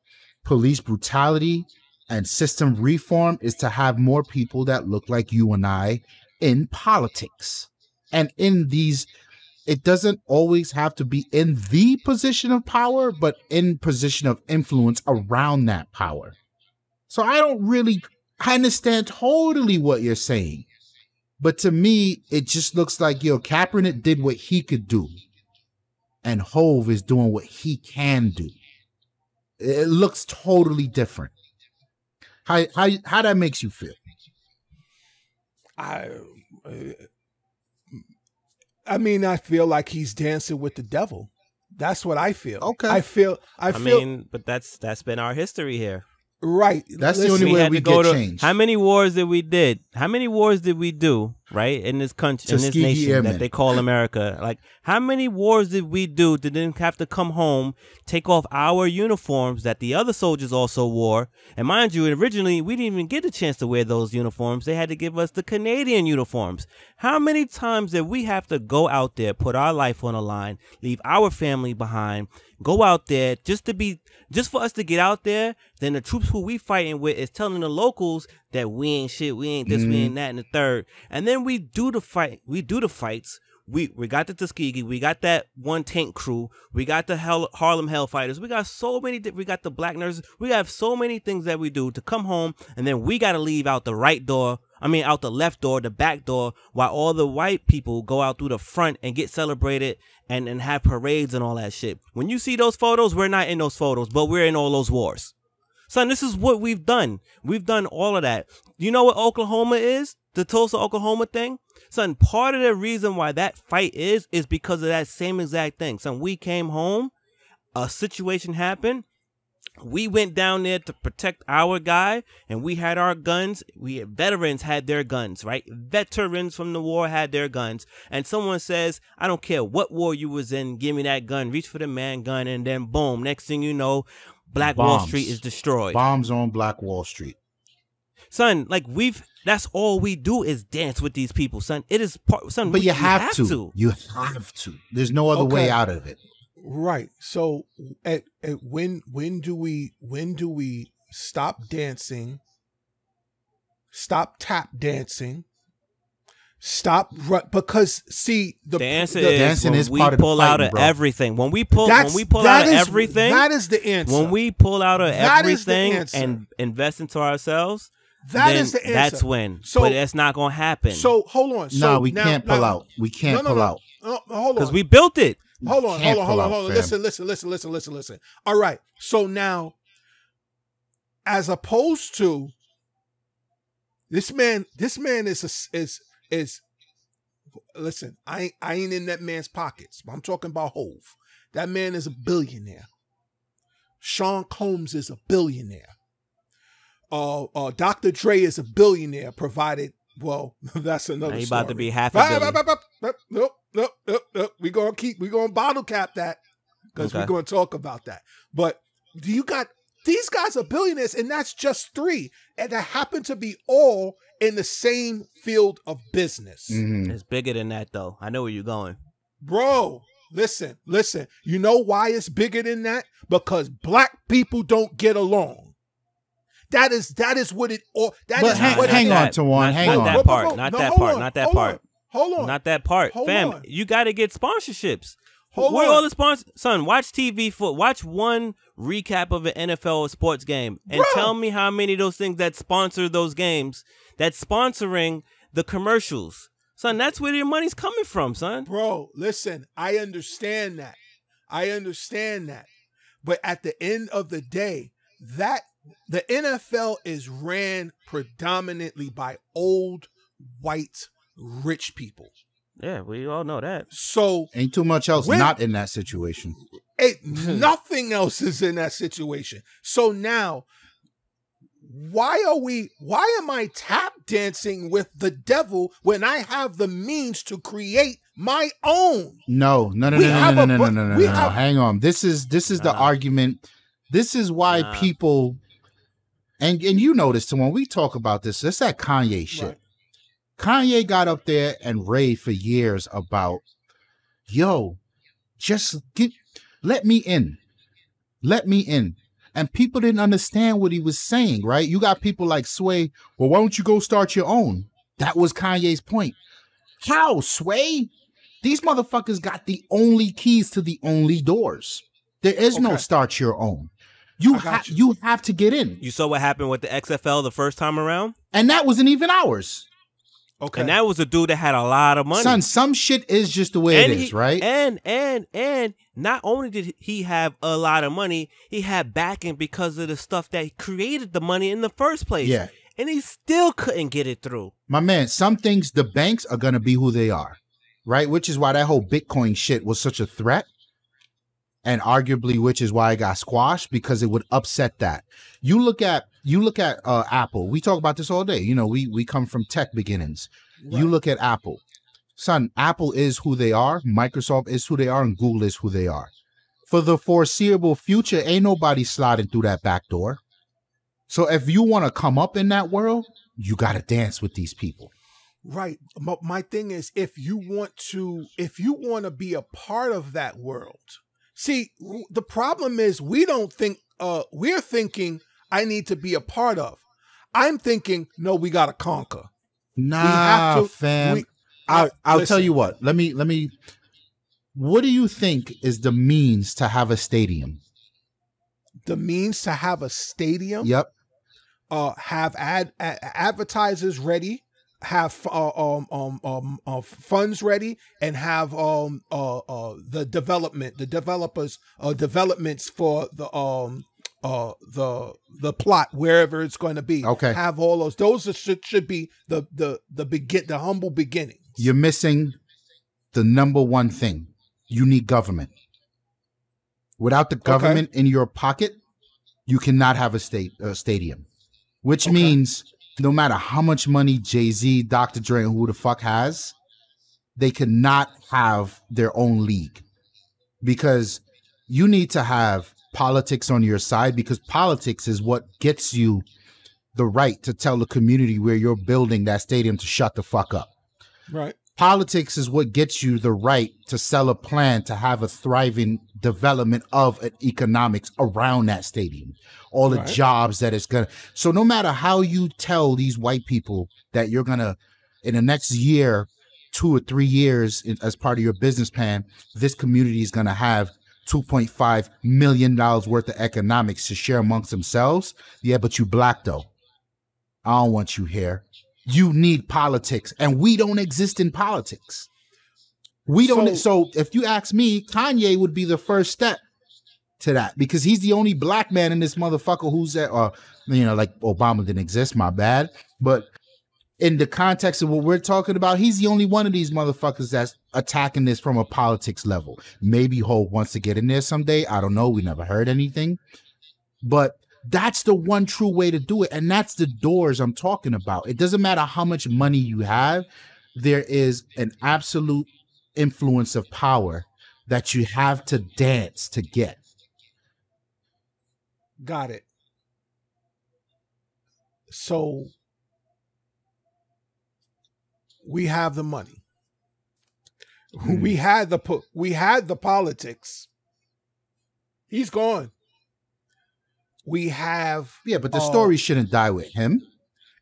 police brutality and system reform is to have more people that look like you and I in politics and in these it doesn't always have to be in the position of power but in position of influence around that power so i don't really I understand totally what you're saying. But to me, it just looks like yo, Kaepernick did what he could do. And Hove is doing what he can do. It looks totally different. How how how that makes you feel? I uh, I mean, I feel like he's dancing with the devil. That's what I feel. Okay. I feel I, I feel, mean, but that's that's been our history here. Right. That's Listen, the only way we, we go get to, change. How many wars did we did? How many wars did we do right in this country in this nation Airmen. that they call America. Like how many wars did we do didn't have to come home, take off our uniforms that the other soldiers also wore? And mind you, originally we didn't even get a chance to wear those uniforms. They had to give us the Canadian uniforms. How many times did we have to go out there, put our life on the line, leave our family behind, go out there just to be just for us to get out there, then the troops who we fighting with is telling the locals that we ain't shit, we ain't this, mm. we mm-hmm. ain't that, and the third. And then then we do the fight. We do the fights. We we got the Tuskegee. We got that one tank crew. We got the Hell, Harlem Hellfighters. We got so many. We got the Black Nurses. We have so many things that we do to come home, and then we got to leave out the right door. I mean, out the left door, the back door, while all the white people go out through the front and get celebrated and, and have parades and all that shit. When you see those photos, we're not in those photos, but we're in all those wars. Son, this is what we've done. We've done all of that. You know what Oklahoma is? the Tulsa, Oklahoma thing, son, part of the reason why that fight is, is because of that same exact thing. Son, we came home, a situation happened, we went down there to protect our guy and we had our guns we had veterans had their guns right veterans from the war had their guns and someone says i don't care what war you was in give me that gun reach for the man gun and then boom next thing you know black bombs. wall street is destroyed bombs on black wall street son. Like we've that's all we do is dance with these people, son. It is part, son. But we, you, have, have to. to. You have to. There's no other okay. way out of it. Right. So, at, at when when do we when do we stop dancing? Stop tap dancing. Stop because see the dancing the, is, dancing we part pull of fighting, out of bro. everything. When we pull That's, when we pull out is, of everything, that is the answer. When we pull out of that everything and invest into ourselves, that is the answer. That's when. So but that's not gonna happen. So hold on. So no, we now, can't pull now, out. We can't no, no, pull out. No, hold on. Because we built it. Hold on, hold on, hold on, hold on. Listen, listen, listen, listen, listen, listen. All right. So now, as opposed to this man, this man is a, is is. Listen, I ain't, I ain't in that man's pockets. I'm talking about Hove. That man is a billionaire. Sean Combs is a billionaire uh, uh, Dr. Dre is a billionaire, provided. Well, that's another. He about to be half a billion. Nope, nope, nope, nope. We gonna keep. We gonna bottle cap that because okay. we're gonna talk about that. But do you got these guys are billionaires, and that's just three, and that happen to be all in the same field of business. Mm -hmm. It's bigger than that, though. I know where you're going, bro. Listen, listen. You know why it's bigger than that? Because black people don't get along. That is that is what it all. that but is hang, what hang it, on, to one. Hang not on. That part, not that part. not that part. Hold on. Not that part. Hold Fam, on. you got to get sponsorships. Hold We're on. all the sponsors. Son, watch TV for watch one recap of an NFL sports game and Bro. tell me how many of those things that sponsor those games that's sponsoring the commercials. Son, that's where your money's coming from, son. Bro, listen, I understand that. I understand that. But at the end of the day, that the NFL is ran predominantly by old white rich people. Yeah, we all know that. So ain't too much else when, not in that situation. It, nothing else is in that situation. So now, why are we? Why am I tap dancing with the devil when I have the means to create my own? No, no, no, we no, no, no, no, no, no, no, no. Have, Hang on. This is this is the uh, argument. This is why uh, people and and you notice too. When we talk about this, it's that Kanye shit. Right. Kanye got up there and raved for years about, yo, just get let me in. Let me in. And people didn't understand what he was saying, right? You got people like Sway, well, why don't you go start your own? That was Kanye's point. How, Sway? These motherfuckers got the only keys to the only doors. There is okay. no start your own. You, have you. you have to get in. You saw what happened with the XFL the first time around, and that wasn't even ours. Okay. And that was a dude that had a lot of money. Son, some shit is just the way and it he, is, right? And and and not only did he have a lot of money, he had backing because of the stuff that created the money in the first place. Yeah. And he still couldn't get it through. My man, some things the banks are gonna be who they are, right? Which is why that whole Bitcoin shit was such a threat and arguably which is why it got squashed because it would upset that. You look at you look at uh, Apple. We talk about this all day. You know, we we come from tech beginnings. Right. You look at Apple, son. Apple is who they are. Microsoft is who they are, and Google is who they are. For the foreseeable future, ain't nobody sliding through that back door. So if you want to come up in that world, you got to dance with these people. Right. My, my thing is, if you want to, if you want to be a part of that world, See, the problem is we don't think uh, we're thinking I need to be a part of. I'm thinking no, we got to conquer. Nah, to, fam. We, I, I'll listen. tell you what. Let me let me. What do you think is the means to have a stadium? The means to have a stadium. Yep. Uh, have ad, ad advertisers ready have uh, um, um, um, uh, funds ready and have um, uh, uh, the development, the developers, uh, developments for the um, uh, the the plot wherever it's going to be. Okay, have all those. Those are, should should be the the the begin the humble beginning. You're missing the number one thing. You need government. Without the government okay. in your pocket, you cannot have a state a stadium, which okay. means no matter how much money Jay Z, Dr. Dre, and who the fuck has, they cannot have their own league because you need to have politics on your side because politics is what gets you the right to tell the community where you're building that stadium to shut the fuck up. Right politics is what gets you the right to sell a plan to have a thriving development of an economics around that stadium all the right. jobs that it's gonna so no matter how you tell these white people that you're gonna in the next year two or three years as part of your business plan this community is gonna have 2.5 million dollars worth of economics to share amongst themselves yeah but you black though i don't want you here you need politics, and we don't exist in politics. We don't. So, so if you ask me, Kanye would be the first step to that because he's the only black man in this motherfucker who's at, or you know, like Obama didn't exist. My bad, but in the context of what we're talking about, he's the only one of these motherfuckers that's attacking this from a politics level. Maybe Hope wants to get in there someday. I don't know. We never heard anything. But that's the one true way to do it. And that's the doors I'm talking about. It doesn't matter how much money you have, there is an absolute influence of power that you have to dance to get. Got it. So we have the money. Mm. We had the we had the politics. He's gone. We have yeah, but the um, story shouldn't die with him.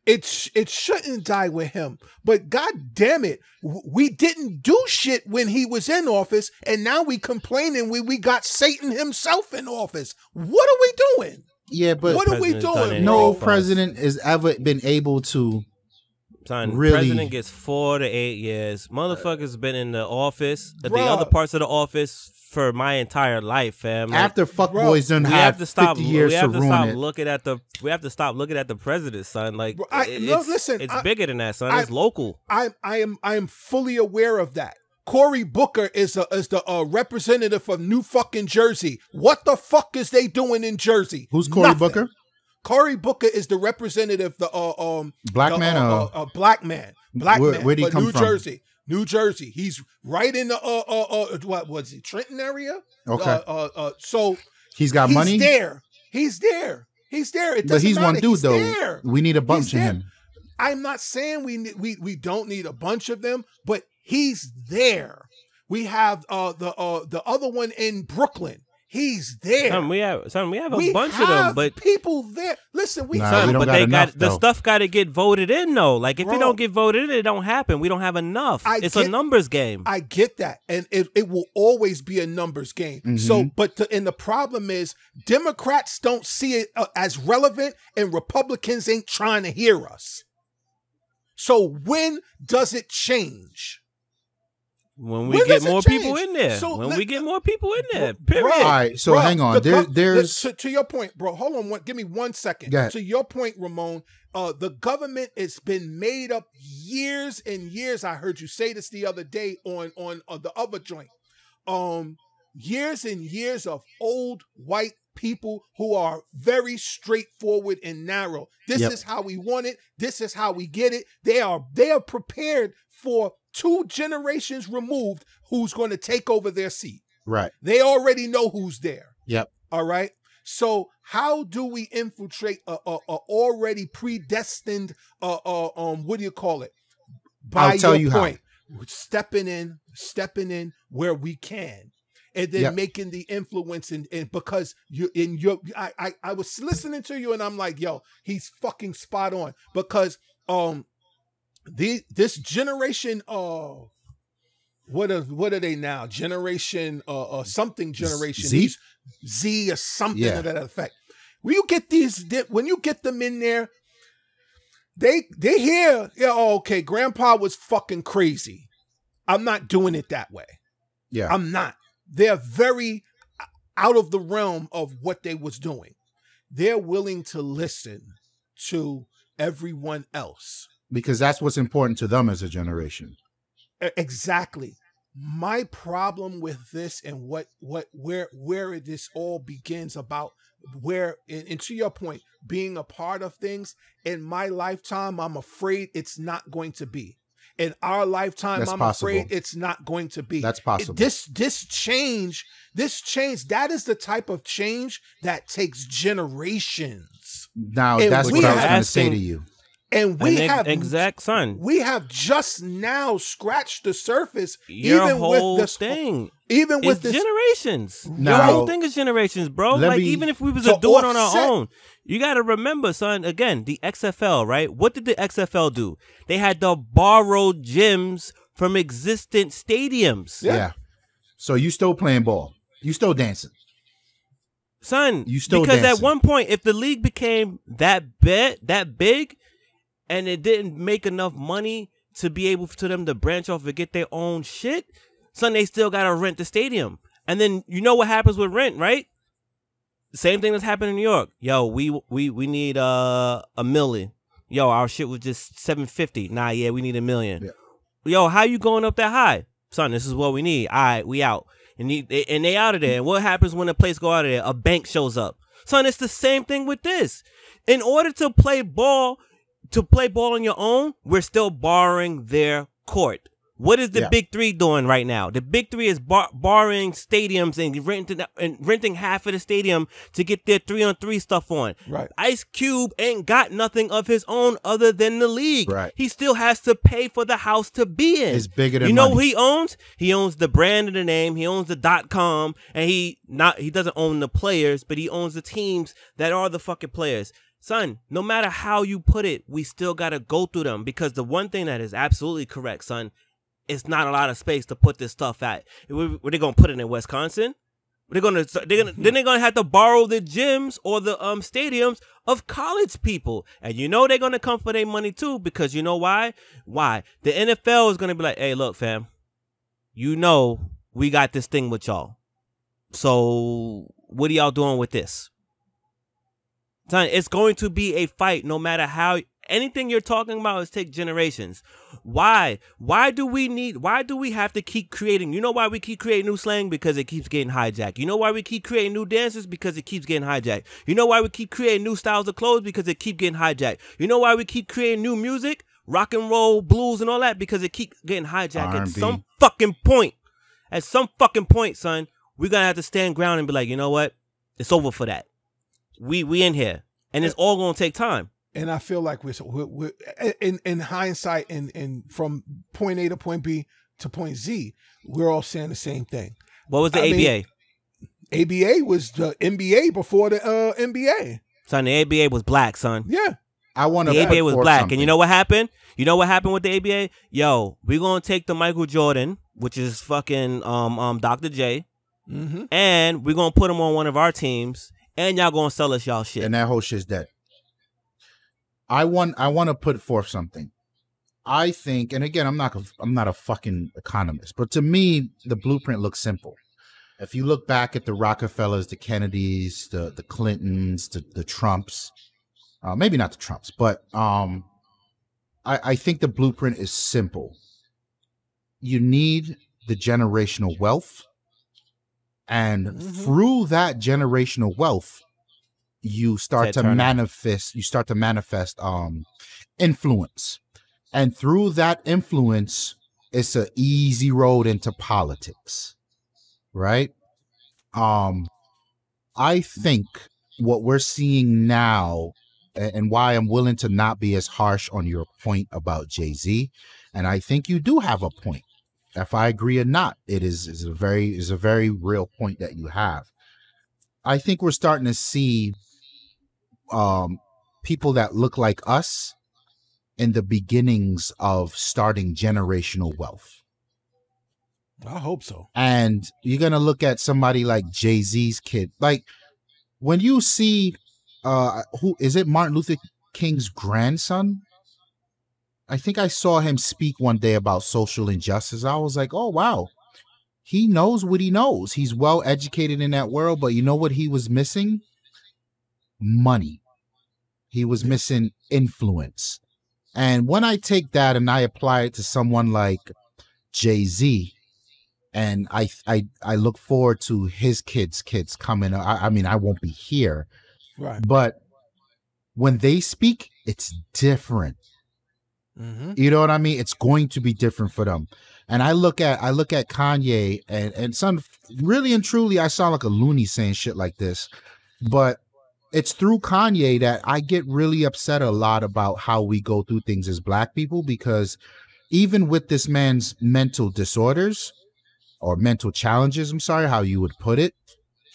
It's it shouldn't die with him. But god damn it, we didn't do shit when he was in office, and now we complaining we we got Satan himself in office. What are we doing? Yeah, but what are we doing? No president has ever been able to. Son, really? president gets four to eight years. Motherfuckers been in the office, Bruh. the other parts of the office, for my entire life, fam. Like, After fuckboys done we have to stop. Years we have to, to stop it. looking at the. We have to stop looking at the president, son. Like, bro, I, no, listen, it's I, bigger than that, son. I, it's local. I, I am, I am fully aware of that. Cory Booker is a, is the uh, representative of New fucking Jersey. What the fuck is they doing in Jersey? Who's Cory Booker? Cory Booker is the representative, the uh, um, black the, man, uh, uh, uh, black man, black where, man, where he come New from? Jersey. New Jersey. He's right in the uh uh, uh what was it Trenton area? Okay. Uh, uh, uh so he's got he's money. There, he's there, he's there. It but he's matter. one dude he's though. There. We need a bunch of him. I'm not saying we we we don't need a bunch of them, but he's there. We have uh the uh the other one in Brooklyn. He's there. Son, we have son, we have a we bunch have of them, but people there. Listen, we, nah, son, we but got they enough, got though. the stuff got to get voted in though. Like if Bro, it don't get voted in, it don't happen. We don't have enough. I it's get, a numbers game. I get that, and it, it will always be a numbers game. Mm -hmm. So, mm-hmm. but the, and the problem is Democrats don't see it uh, as relevant, and Republicans ain't trying to hear us. So when does it change? When we when get more change? people in there. So when let, we get more people in there. Period. all right. So bro, hang on. The, there, there's the, to, to, your point, bro. Hold on. One, give me one second. To your point, Ramon. Uh, the government has been made up years and years. I heard you say this the other day on on uh, the other joint. Um, years and years of old white people who are very straightforward and narrow. This yep. is how we want it. This is how we get it. They are they are prepared for two generations removed who's going to take over their seat. Right. They already know who's there. Yep. All right. So how do we infiltrate a, a, a already predestined uh, uh, um what do you call it? By I'll tell your you point, how. stepping in, stepping in where we can and then yep. making the influence and, and because you in your I, I I was listening to you and I'm like, yo, he's fucking spot on because um the, this generation of what are what are they now? Generation uh, uh something generation Z, Z or something yeah. of that effect. When you get these, when you get them in there, they they hear, yeah, oh, okay, Grandpa was fucking crazy. I'm not doing it that way. Yeah, I'm not. They're very out of the realm of what they was doing. They're willing to listen to everyone else because that's what's important to them as a generation. Exactly. My problem with this and what what where where this all begins about where and, and, to your point being a part of things in my lifetime i'm afraid it's not going to be in our lifetime that's i'm possible. afraid it's not going to be that's possible this this change this change that is the type of change that takes generations now and that's what i was going to say to you and we have exact son. We have just now scratched the surface. Your even whole with this thing, even with this, generations. No. Your whole thing is generations, bro. Like me, even if we was a doing on our own, you got to remember, son. Again, the XFL, right? What did the XFL do? They had to borrow gyms from existent stadiums. Yeah. yeah. So you still playing ball? You still dancing? Son, you still because dancing. at one point, if the league became that bit that big, and it didn't make enough money to be able to them to branch off and get their own shit, son, they still gotta rent the stadium. And then you know what happens with rent, right? Same thing that's happened in New York. Yo, we we we need uh, a million. Yo, our shit was just seven fifty. Nah, yeah, we need a million. Yeah. Yo, how you going up that high, son? This is what we need. All right, we out. And they, and they out of there. And what happens when a place go out of there? A bank shows up. Son, it's the same thing with this. In order to play ball, to play ball on your own, we're still borrowing their court. What is the yeah. big three doing right now? The big three is bar- borrowing stadiums and renting and renting half of the stadium to get their three on three stuff on. Right. Ice Cube ain't got nothing of his own other than the league. Right. He still has to pay for the house to be in. It's bigger than you know. Money. Who he owns. He owns the brand and the name. He owns the dot com, and he not he doesn't own the players, but he owns the teams that are the fucking players son, no matter how you put it, we still got to go through them because the one thing that is absolutely correct, son, it's not a lot of space to put this stuff at. Were they going to put it in Wisconsin? They're gonna, they're gonna, then they're gonna have to borrow the gyms or the um stadiums of college people, and you know they're gonna come for their money too because you know why? Why the NFL is gonna be like, hey, look, fam, you know we got this thing with y'all, so what are y'all doing with this? Son, it's going to be a fight no matter how anything you're talking about is take generations. Why? Why do we need why do we have to keep creating? You know why we keep creating new slang? Because it keeps getting hijacked. You know why we keep creating new dances? Because it keeps getting hijacked. You know why we keep creating new styles of clothes? Because it keep getting hijacked. You know why we keep creating new music? Rock and roll, blues, and all that because it keeps getting hijacked at some fucking point. At some fucking point, son, we're gonna have to stand ground and be like, you know what? It's over for that we we in here, and it's all going to take time. And I feel like we're, we're, we're in in hindsight, and and from point A to point B to point Z, we're all saying the same thing. What was the I ABA? Mean, ABA was the NBA before the uh, NBA. Son, the ABA was black, son. Yeah. I want the ABA was black, something. and you know what happened? You know what happened with the ABA? Yo, we're gonna take the Michael Jordan, which is fucking um um Dr. J, mm -hmm. and we're gonna put him on one of our teams, and y'all gonna sell us y'all shit. And that whole shit's dead. I want I want to put forth something. I think, and again, I'm not a, I'm not a fucking economist, but to me, the blueprint looks simple. If you look back at the Rockefellers, the Kennedys, the the Clintons, the, the Trumps, uh, maybe not the Trumps, but um, I, I think the blueprint is simple. You need the generational wealth and mm-hmm. through that generational wealth, you start to manifest you start to manifest um influence. And through that influence, it's an easy road into politics. Right? Um I think what we're seeing now and why I'm willing to not be as harsh on your point about Jay Z. And I think you do have a point if I agree or not. It is is a very is a very real point that you have. I think we're starting to see um, people that look like us in the beginnings of starting generational wealth. I hope so. And you're gonna look at somebody like Jay Z's kid, like when you see uh who is it Martin Luther King's grandson I think I saw him speak one day about social injustice. I was like, oh wow, he knows what he knows. He's well educated in that world, but you know what he was missing? Money. He was missing influence. And when I take that and I apply it to someone like Jay Z, and I I I look forward to his kids' kids coming. I, I mean, I won't be here, right? But when they speak, it's different Mm-hmm. You know what I mean? It's going to be different for them. And I look at I look at Kanye and and some really and truly I sound like a loony saying shit like this, but it's through Kanye that I get really upset a lot about how we go through things as black people because even with this man's mental disorders or mental challenges, I'm sorry how you would put it,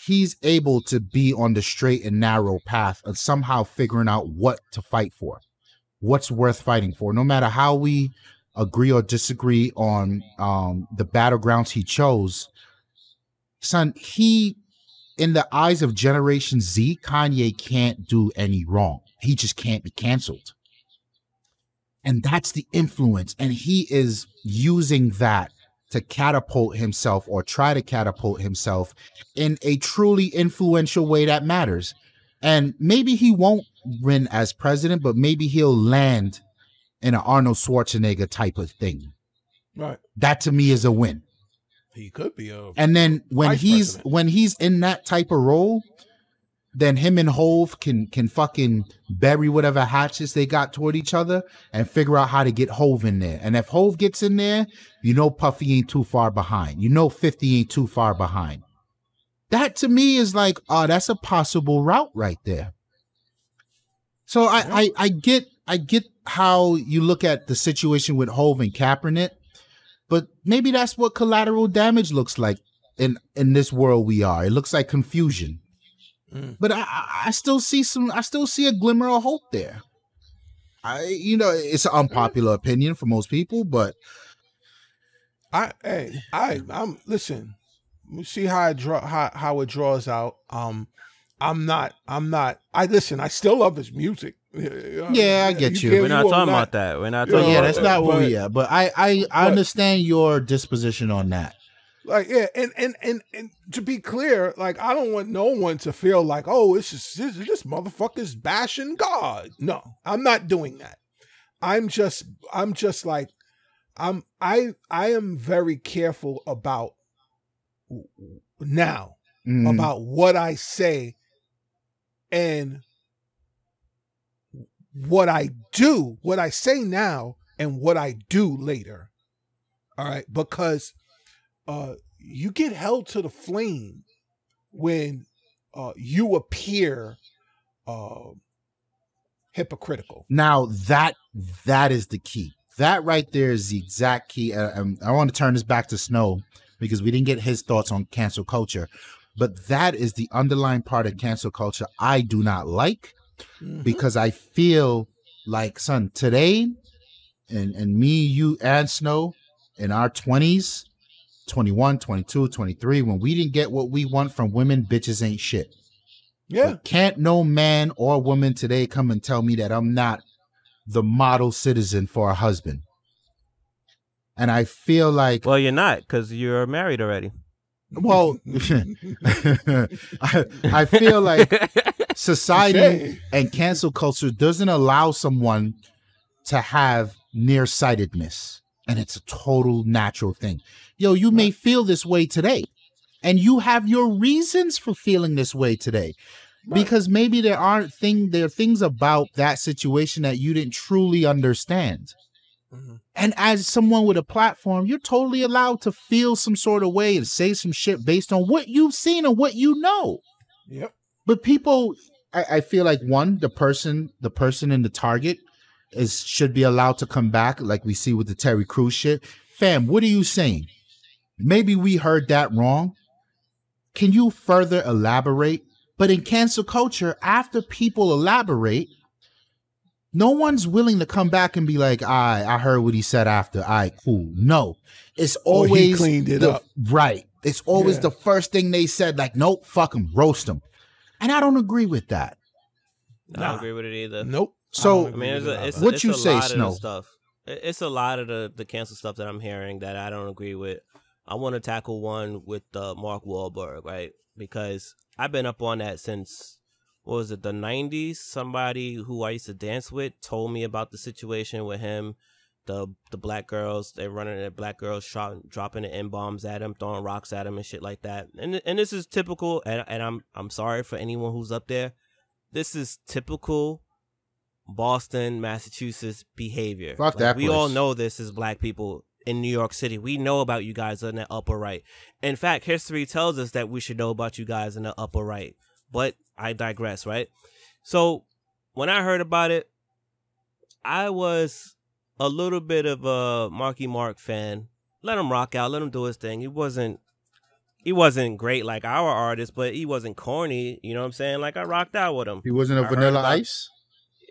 he's able to be on the straight and narrow path of somehow figuring out what to fight for what's worth fighting for. No matter how we agree or disagree on um, the battlegrounds he chose, son, he, in the eyes of Generation Z, Kanye can't do any wrong. He just can't be canceled. And that's the influence. And he is using that to catapult himself or try to catapult himself in a truly influential way that matters. And maybe he won't win as president, but maybe he'll land in an Arnold Schwarzenegger type of thing. Right. That to me is a win. He could be a And then when he's president. when he's in that type of role, then him and Hove can can fucking bury whatever hatches they got toward each other and figure out how to get Hove in there. And if Hove gets in there, you know Puffy ain't too far behind. You know 50 ain't too far behind. That to me is like, oh, that's a possible route right there. So I, I, I get I get how you look at the situation with Hove and Kaepernick, but maybe that's what collateral damage looks like in in this world we are. It looks like confusion. Mm. But I, I still see some I still see a glimmer of hope there. I you know, it's an unpopular opinion for most people, but I hey, I I'm listen, we see how it draw how, how it draws out. Um I'm not. I'm not. I listen. I still love his music. Yeah, I get you. you. We're not talking about that. We're not. Talking yeah, about that's that. not where we at. But I, I, I but, understand your disposition on that. Like, yeah, and, and and and to be clear, like, I don't want no one to feel like, oh, this is this, this motherfucker's bashing God. No, I'm not doing that. I'm just, I'm just like, I'm, I, I am very careful about now mm. about what I say and what I do, what I say now, and what I do later. All right. Because uh, you get held to the flame when uh, you appear uh, hypocritical. Now that that is the key. That right there is the exact key. Uh, um, I want to turn this back to Snow because we didn't get his thoughts on cancel culture. But that is the underlying part of cancel culture I do not like mm-hmm. because I feel like, son, today and, and me, you, and Snow in our 20s, 21, 22, 23, when we didn't get what we want from women, bitches ain't shit. Yeah. But can't no man or woman today come and tell me that I'm not the model citizen for a husband. And I feel like. Well, you're not because you're married already well, I, I, feel like society and cancel culture doesn't allow someone to have nearsightedness, and it's a total natural thing. Yo, you may feel this way today, and you have your reasons for feeling this way today. Because maybe there aren't thing there are things about that situation that you didn't truly understand. Mm-hmm. And as someone with a platform, you're totally allowed to feel some sort of way and say some shit based on what you've seen and what you know. Yep. But people, I, I feel like one, the person, the person in the target is should be allowed to come back, like we see with the Terry Crews shit. Fam, what are you saying? Maybe we heard that wrong. Can you further elaborate? But in cancel culture, after people elaborate, no one's willing to come back and be like, "I right, I heard what he said after. I right, cool." No, it's always cleaned it the, up. Right. It's always yeah. the first thing they said, like, "Nope, fuck him, roast him," and I don't agree with that. I don't nah. agree with it either. Nope. So I, I mean, it's, a, it's what it's you say, Snow? Stuff. It's a lot of the the cancel stuff that I'm hearing that I don't agree with. I want to tackle one with uh, Mark Wahlberg, right? Because I've been up on that since what was it the 90s somebody who i used to dance with told me about the situation with him the the black girls they running at black girls shot, dropping the n-bombs at him throwing rocks at him and shit like that and and this is typical and, and i'm i'm sorry for anyone who's up there this is typical boston massachusetts behavior Fuck like, that we place. all know this is black people in New York City. We know about you guys in the upper right. In fact, history tells us that we should know about you guys in the upper right. But I digress, right? So when I heard about it, I was a little bit of a Marky Mark fan. Let him rock out, let him do his thing. He wasn't he wasn't great like our artist, but he wasn't corny. You know what I'm saying? Like I rocked out with him. He wasn't a I Vanilla Ice.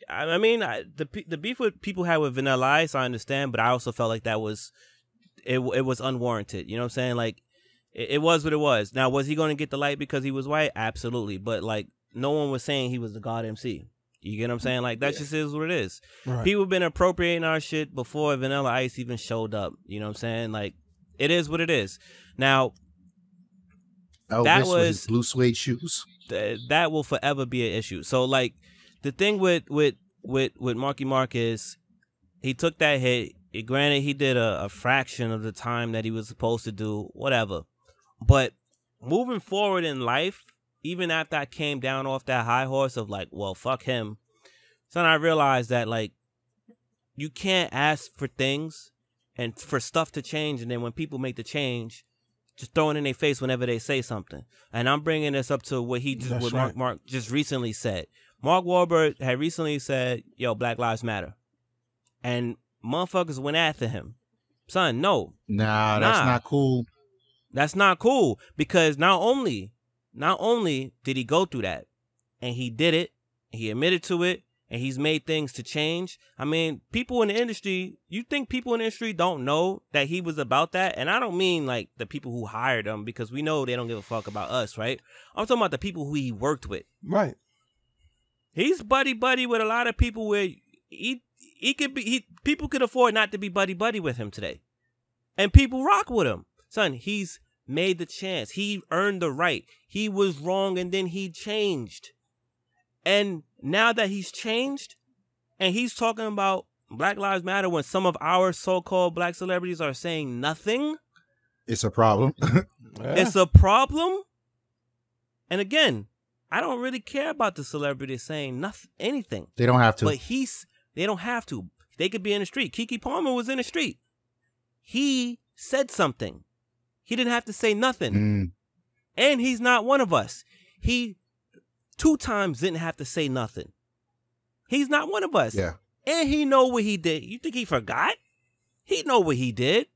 I mean, I, the the beef with people had with Vanilla Ice, I understand, but I also felt like that was it. It was unwarranted. You know what I'm saying? Like it, it was what it was. Now, was he going to get the light because he was white? Absolutely, but like no one was saying he was the God MC. You get what I'm saying? Like that yeah. just is what it is. Right. People been appropriating our shit before Vanilla Ice even showed up. You know what I'm saying? Like it is what it is. Now Elvis that was blue suede shoes. Th that will forever be an issue. So like the thing with with with with Marky Mark is he took that hit. It, granted, he did a, a fraction of the time that he was supposed to do, whatever. But moving forward in life, even after I came down off that high horse of like, well, fuck him, then I realized that like you can't ask for things and for stuff to change, and then when people make the change, just throwing in their face whenever they say something. And I'm bringing this up to what he just what right. Mark Mark just recently said. Mark Wahlberg had recently said, "Yo, Black Lives Matter," and motherfuckers went after him. Son, no. Nah, nah. that's not cool. That's not cool because not only not only did he go through that, and he did it, he admitted to it, and he's made things to change. I mean, people in the industry, you think people in the industry don't know that he was about that? And I don't mean like the people who hired him because we know they don't give a fuck about us, right? I'm talking about the people who he worked with. Right. He's buddy buddy with a lot of people where he he could be he people could afford not to be buddy buddy with him today. And people rock with him. Son, he's made the chance. He earned the right. He was wrong and then he changed. And now that he's changed and he's talking about Black Lives Matter when some of our so called black celebrities are saying nothing, it's a problem. yeah. It's a problem. And again, I don't really care about the celebrity saying nothing, anything. They don't have to. But he's, they don't have to. They could be in the street. Kiki Palmer was in the street. He said something. He didn't have to say nothing. Mm. And he's not one of us. He two times didn't have to say nothing. He's not one of us. Yeah. And he know what he did. You think he forgot? He know what he did.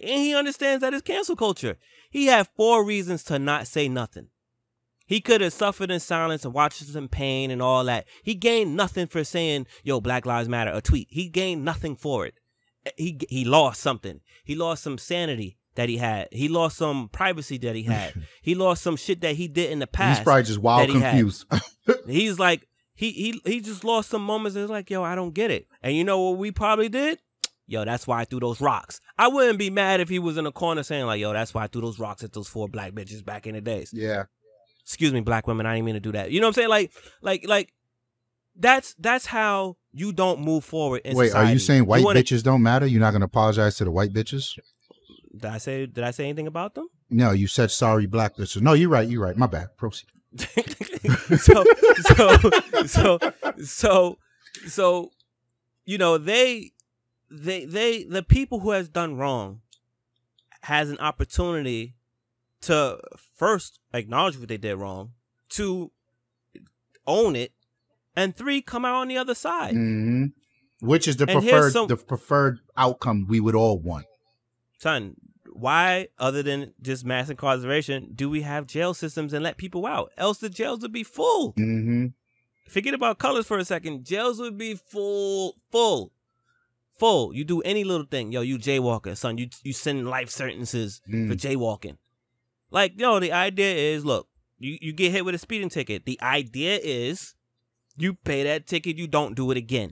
And he understands that it's cancel culture. He had four reasons to not say nothing. He could have suffered in silence and watched some pain and all that. He gained nothing for saying, yo, Black Lives Matter, a tweet. He gained nothing for it. He, he lost something. He lost some sanity that he had. He lost some privacy that he had. he lost some shit that he did in the past. He's probably just wild he confused. He's like he he he just lost some moments. It's like yo, I don't get it. And you know what we probably did. Yo, that's why I threw those rocks. I wouldn't be mad if he was in a corner saying like, "Yo, that's why I threw those rocks at those four black bitches back in the days." Yeah. Excuse me, black women. I didn't mean to do that. You know what I'm saying? Like, like, like. That's that's how you don't move forward. Wait, society. are you saying white you wanna... bitches don't matter? You're not gonna apologize to the white bitches? Did I say did I say anything about them? No, you said sorry blacklisted. No, you're right, you're right. My bad. Proceed. so so so so so you know, they they they the people who has done wrong has an opportunity to first acknowledge what they did wrong, to own it, and three come out on the other side. Mm -hmm. Which is the and preferred some, the preferred outcome we would all want. Son, why, other than just mass incarceration, do we have jail systems and let people out? Else the jails would be full. Mm -hmm. Forget about colors for a second. Jails would be full, full, full. You do any little thing, yo, you jaywalker, son. You you send life sentences mm. for jaywalking. Like yo, the idea is, look, you you get hit with a speeding ticket. The idea is, you pay that ticket, you don't do it again,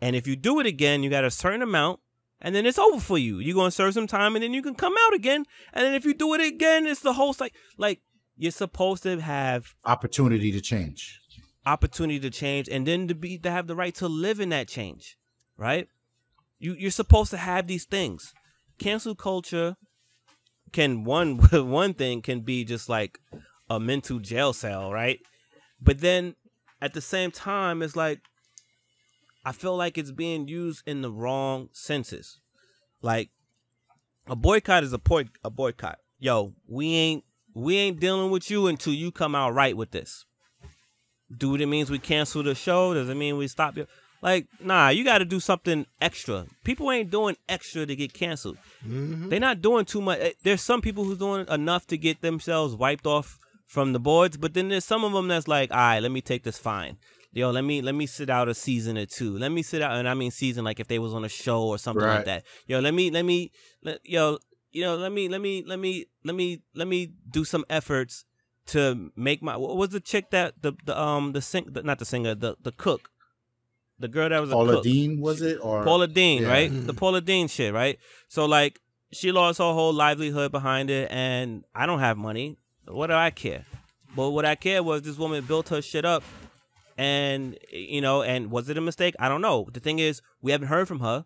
and if you do it again, you got a certain amount and then it's over for you. You're gonna serve some time, and then you can come out again. And then if you do it again, it's the whole like like you're supposed to have opportunity to change, opportunity to change, and then to be to have the right to live in that change, right? You you're supposed to have these things. Cancel culture can one one thing can be just like a mental jail cell, right? But then at the same time, it's like I feel like it's being used in the wrong senses. Like a boycott is a boy a boycott. Yo, we ain't we ain't dealing with you until you come out right with this. Do it means we cancel the show? Does it mean we stop you? Like, nah, you got to do something extra. People ain't doing extra to get canceled. Mm -hmm. They're not doing too much. Eh, there's some people who's doing enough to get themselves wiped off from the boards, but then there's some of them that's like, all right, let me take this fine yo, let me let me sit out a season or two. Let me sit out, and I mean season like if they was on a show or something right. like that. Yo, let me let me let, yo you know let me let me let me let me let me do some efforts to make my what was the chick that the the um the sing the, not the singer the the cook the girl that was Paula cook. Dean was it or Paula Dean yeah. right the mm. Paula Dean shit right so like she lost her whole livelihood behind it and I don't have money what do I care but what I care was this woman built her shit up and you know, and was it a mistake? I don't know. The thing is, we haven't heard from her.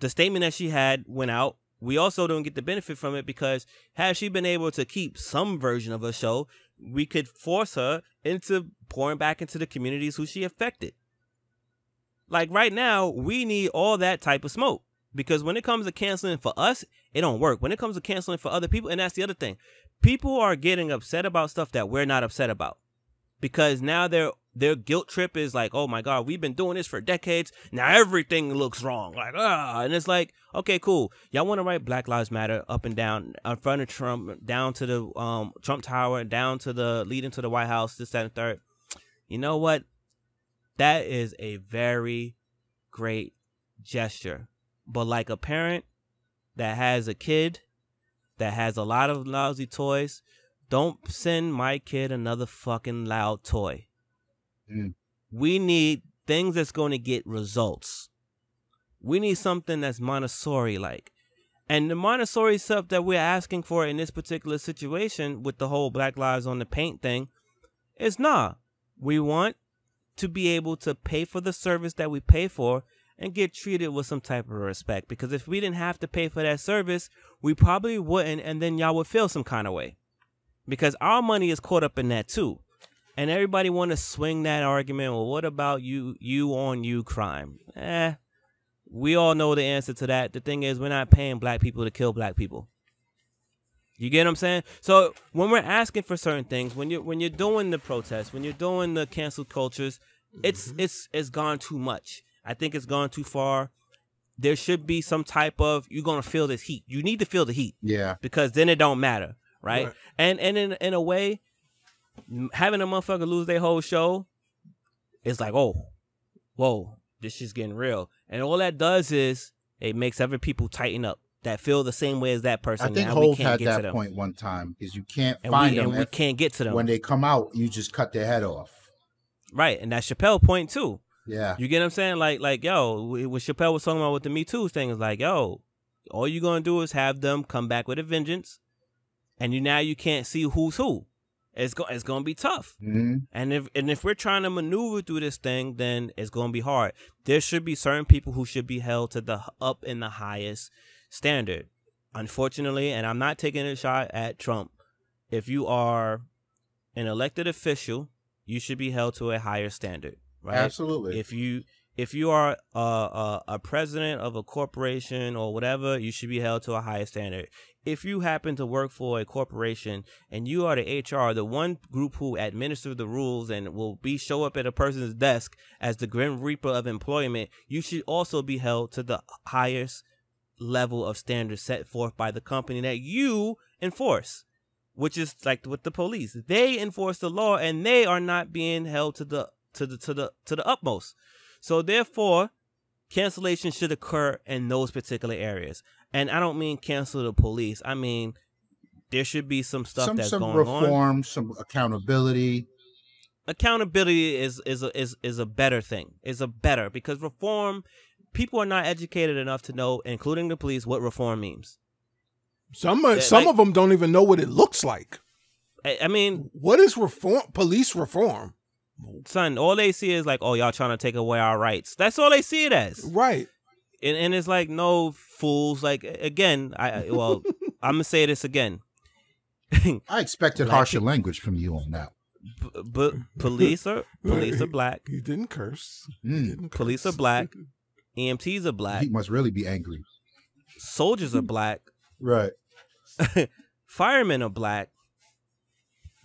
The statement that she had went out. We also don't get the benefit from it because had she been able to keep some version of a show, we could force her into pouring back into the communities who she affected. Like right now, we need all that type of smoke because when it comes to canceling for us, it don't work. When it comes to canceling for other people, and that's the other thing, people are getting upset about stuff that we're not upset about because now they're their guilt trip is like, oh my God, we've been doing this for decades. Now everything looks wrong. Like, ah. And it's like, okay, cool. Y'all want to write Black Lives Matter up and down, in front of Trump, down to the um, Trump Tower, down to the leading to the White House, this, that, and third. You know what? That is a very great gesture. But like a parent that has a kid that has a lot of lousy toys, don't send my kid another fucking loud toy Mm. We need things that's going to get results. We need something that's Montessori like. And the Montessori stuff that we're asking for in this particular situation with the whole Black Lives on the Paint thing is nah. We want to be able to pay for the service that we pay for and get treated with some type of respect. Because if we didn't have to pay for that service, we probably wouldn't, and then y'all would feel some kind of way. Because our money is caught up in that too and everybody want to swing that argument. Well, what about you you on you crime? Eh, we all know the answer to that. The thing is, we're not paying black people to kill black people. You get what I'm saying? So when we're asking for certain things, when you're when you're doing the protests, when you're doing the canceled cultures, it's mm-hmm. it's it's gone too much. I think it's gone too far. There should be some type of you're gonna feel this heat. You need to feel the heat. Yeah. Because then it don't matter, right? right. And and in in a way, having a motherfucker lose their whole show, it's like, oh, whoa, this shit's getting real. And all that does is it makes other people tighten up that feel the same way as that person. I think Hove had that point one time because you can't and find we, them. And we can't get to them when they come out. You just cut their head off. Right, and that Chappelle point too. Yeah, you get what I'm saying? Like, like yo, what Chappelle was talking about with the Me Too thing is like, yo, all you're gonna do is have them come back with a vengeance, and you now you can't see who's who it's go, it's gonna be tough. Mm-hmm. And if and if we're trying to maneuver through this thing, then it's gonna be hard. There should be certain people who should be held to the up in the highest standard. Unfortunately, and I'm not taking a shot at Trump. If you are an elected official, you should be held to a higher standard, right? Absolutely. If you if you are a, a, a, president of a corporation or whatever, you should be held to a higher standard. If you happen to work for a corporation and you are the HR, the one group who administer the rules and will be show up at a person's desk as the grim reaper of employment, you should also be held to the highest level of standard set forth by the company that you enforce which is like with the police. They enforce the law and they are not being held to the to the to the to the utmost. So therefore, cancellation should occur in those particular areas. And I don't mean cancel the police. I mean there should be some stuff some, that's some going reform, on. Some accountability. Accountability is is a, is is a better thing. Is a better because reform people are not educated enough to know, including the police, what reform means. Some are, some like, of them don't even know what it looks like. I, I mean, what is reform? Police reform? son, all they see is like, oh, y'all trying to take away our rights. That's all they see it as. Right. And and it's like, no fools. Like again, I well, I'm gonna say this again. I expected black harsher people. language from you on that. But police are police are black. You didn't curse. Mm. police are black. EMTs are black. He must really be angry. Soldiers are black. Right. Firemen are black.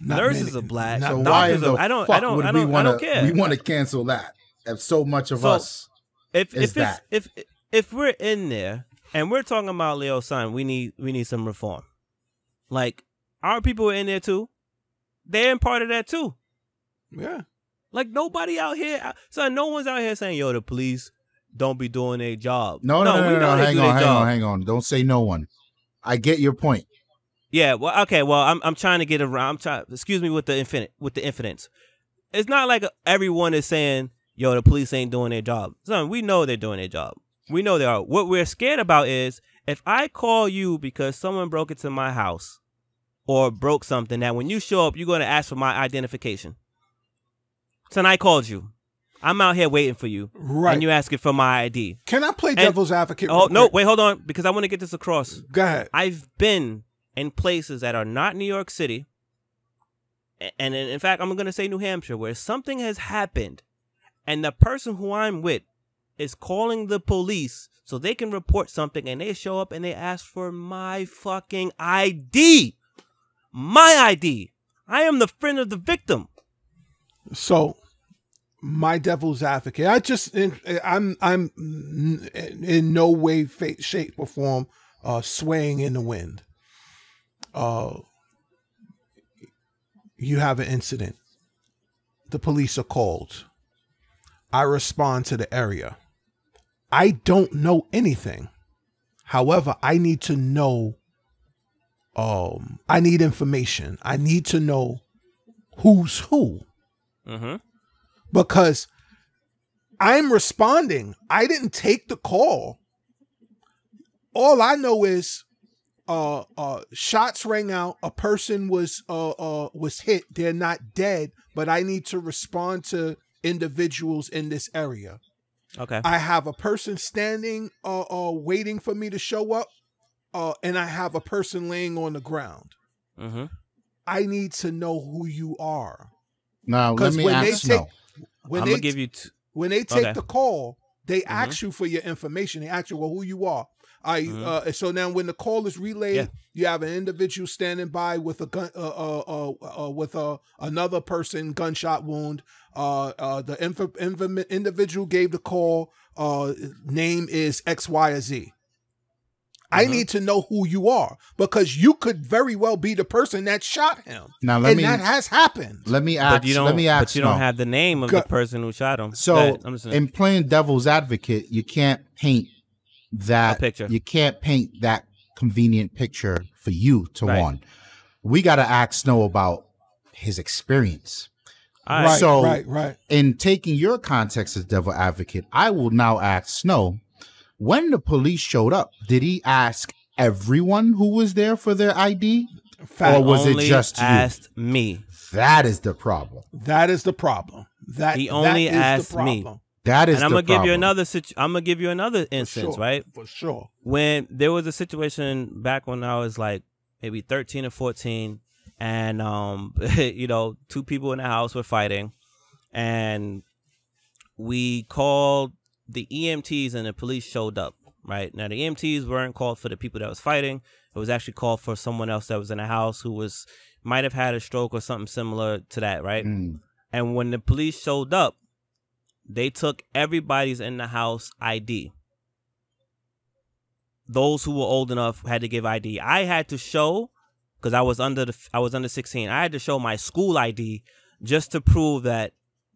Not Nurses many. are black. So why the I don't, fuck I don't, would I don't, we want to? We want to cancel that. If so much of so us, if if that. if if we're in there and we're talking about Leo Sun, we need we need some reform. Like our people are in there too. They're in part of that too. Yeah. Like nobody out here, uh, son. No one's out here saying, "Yo, the police don't be doing their job." No, no, no, no, no, no. Hang on, hang job. on, hang on. Don't say no one. I get your point. Yeah. Well, okay. Well, I'm I'm trying to get around. I'm trying. Excuse me with the infinite with the infinite. It's not like everyone is saying, "Yo, the police ain't doing their job." Son, we know they're doing their job. We know they are. What we're scared about is if I call you because someone broke into my house or broke something that when you show up, you're going to ask for my identification. Son, I called you. I'm out here waiting for you. Right. And you're asking for my ID. Can I play devil's advocate? Oh, no, wait, hold on, because I want to get this across. Go ahead. I've been in places that are not New York City, and in fact, I'm going to say New Hampshire, where something has happened, and the person who I'm with is calling the police so they can report something, and they show up and they ask for my fucking ID. My ID. I am the friend of the victim. So, my devil's advocate. I just, I'm, I'm in no way, shape, or form uh, swaying in the wind uh, you have an incident. The police are called. I respond to the area. I don't know anything. However, I need to know um I need information. I need to know who's who. Mm-hmm. Because I'm responding. I didn't take the call. All I know is uh, uh, shots rang out. A person was uh, uh, was hit. They're not dead, but I need to respond to individuals in this area. Okay. I have a person standing, uh, uh waiting for me to show up, uh, and I have a person laying on the ground. Mm-hmm. I need to know who you are. Now, let me when ask they take, no. when I'm they, give you when they take okay. the call, they mm -hmm. ask you for your information. They ask you, well, who you are. I mm-hmm. uh, so now when the call is relayed, yeah. you have an individual standing by with a gun, uh, uh, uh, uh with a uh, another person gunshot wound. the inf- inf- individual gave the call. name is X, Y, or Z. Mm-hmm. I need to know who you are because you could very well be the person that shot him. Now let and me, that has happened. Let me ask. But you don't, let me ask. But you don't no. have the name of Go, the person who shot him. So, in playing devil's advocate, you can't paint that picture. you can't paint that convenient picture for you to right. We got to ask Snow about his experience. Right, so, right, right. In taking your context as devil advocate, I will now ask Snow: When the police showed up, did he ask everyone who was there for their ID, Fact. or was only it just asked you? me? That is the problem. That is the problem. That he only that asked me. That is, and I'm gonna give you another. Situ- I'm gonna give you another instance, sure, right? For sure. When there was a situation back when I was like maybe 13 or 14, and um, you know, two people in the house were fighting, and we called the EMTs, and the police showed up. Right now, the EMTs weren't called for the people that was fighting. It was actually called for someone else that was in the house who was might have had a stroke or something similar to that. Right. Mm. And when the police showed up, they took everybody's in the house ID. Those who were old enough had to give ID. I had to show because I was under the I was under 16. I had to show my school ID just to prove that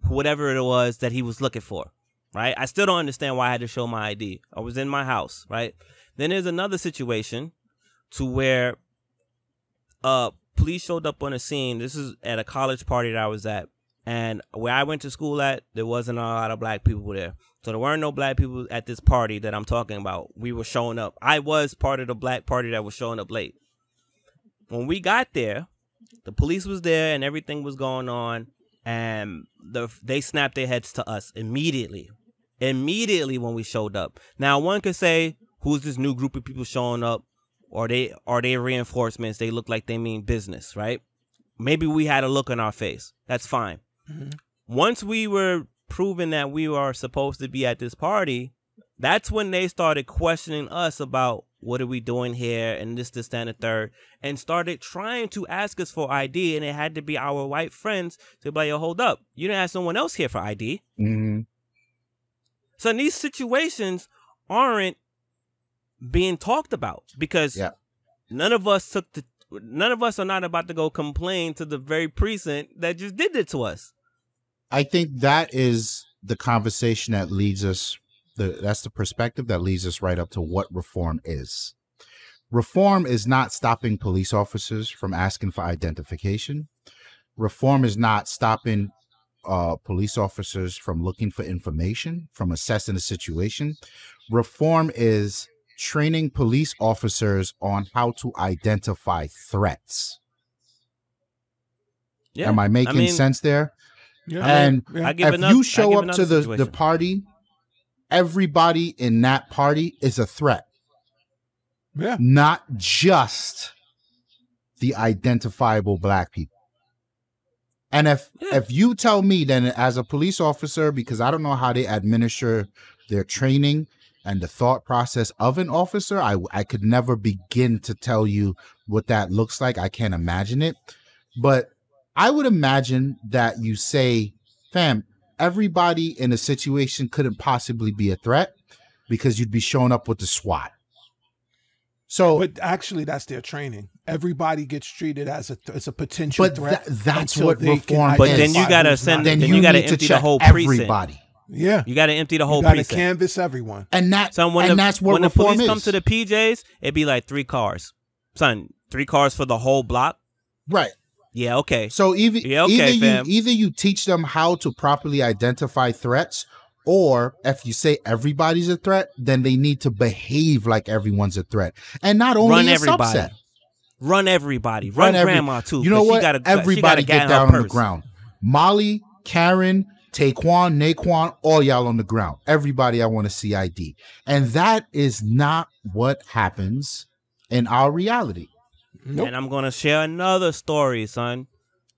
whatever it was that he was looking for, right? I still don't understand why I had to show my ID. I was in my house, right? Then there's another situation to where uh police showed up on a scene. This is at a college party that I was at. And where I went to school at, there wasn't a lot of black people there. So there weren't no black people at this party that I'm talking about. We were showing up. I was part of the black party that was showing up late. When we got there, the police was there and everything was going on and the, they snapped their heads to us immediately. Immediately when we showed up. Now one could say, who's this new group of people showing up? Are they are they reinforcements? They look like they mean business, right? Maybe we had a look on our face. That's fine Mm-hmm. Once we were proven that we are supposed to be at this party, that's when they started questioning us about what are we doing here and this, this, and the third, and started trying to ask us for ID. And it had to be our white friends to be like, yo, hold up, you didn't have someone else here for ID. Mm-hmm. So these situations aren't being talked about because yeah. none of us took the none of us are not about to go complain to the very precinct that just did it to us. I think that is the conversation that leads us the that's the perspective that leads us right up to what reform is. Reform is not stopping police officers from asking for identification. Reform is not stopping uh, police officers from looking for information, from assessing a situation. Reform is training police officers on how to identify threats. Yeah, Am I making I mean, sense there? Yeah. And I mean, if you up, show up to the, the party, everybody in that party is a threat. Yeah. Not just the identifiable black people. And if yeah. if you tell me then as a police officer, because I don't know how they administer their training and the thought process of an officer, I I could never begin to tell you what that looks like. I can't imagine it. But I would imagine that you say, fam, everybody in a situation couldn't possibly be a threat because you'd be showing up with the SWAT. So, but actually, that's their training. Everybody gets treated as a as a potential but threat. Th that's what reform. But then you gotta send. Then, then you, you gotta empty the whole everybody. Yeah, you gotta empty the whole. You precinct. canvas everyone, and that Someone and the, that's what when the police is. come to the PJs, it'd be like three cars, son. Three cars for the whole block. Right. Yeah, okay. So either yeah, okay, either you either you teach them how to properly identify threats or if you say everybody's a threat, then they need to behave like everyone's a threat. And not only Run everybody. Subset. Run everybody. Run, Run every, grandma too. You know what? Gotta, everybody get down on purse. the ground. Molly, Karen, Taquan, Naquan, all y'all on the ground. Everybody I want to see ID. And that is not what happens in our reality. Nope. And I'm gonna share another story, son,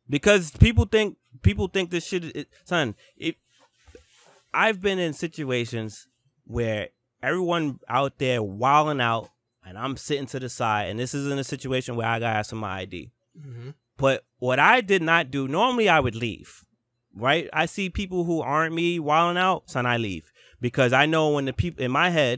because people think people think this shit, it, son. It, I've been in situations where everyone out there wilding out, and I'm sitting to the side, and this isn't a situation where I got asked for my ID. Mm -hmm. But what I did not do, normally I would leave, right? I see people who aren't me wilding out, son, I leave because I know when the people in my head,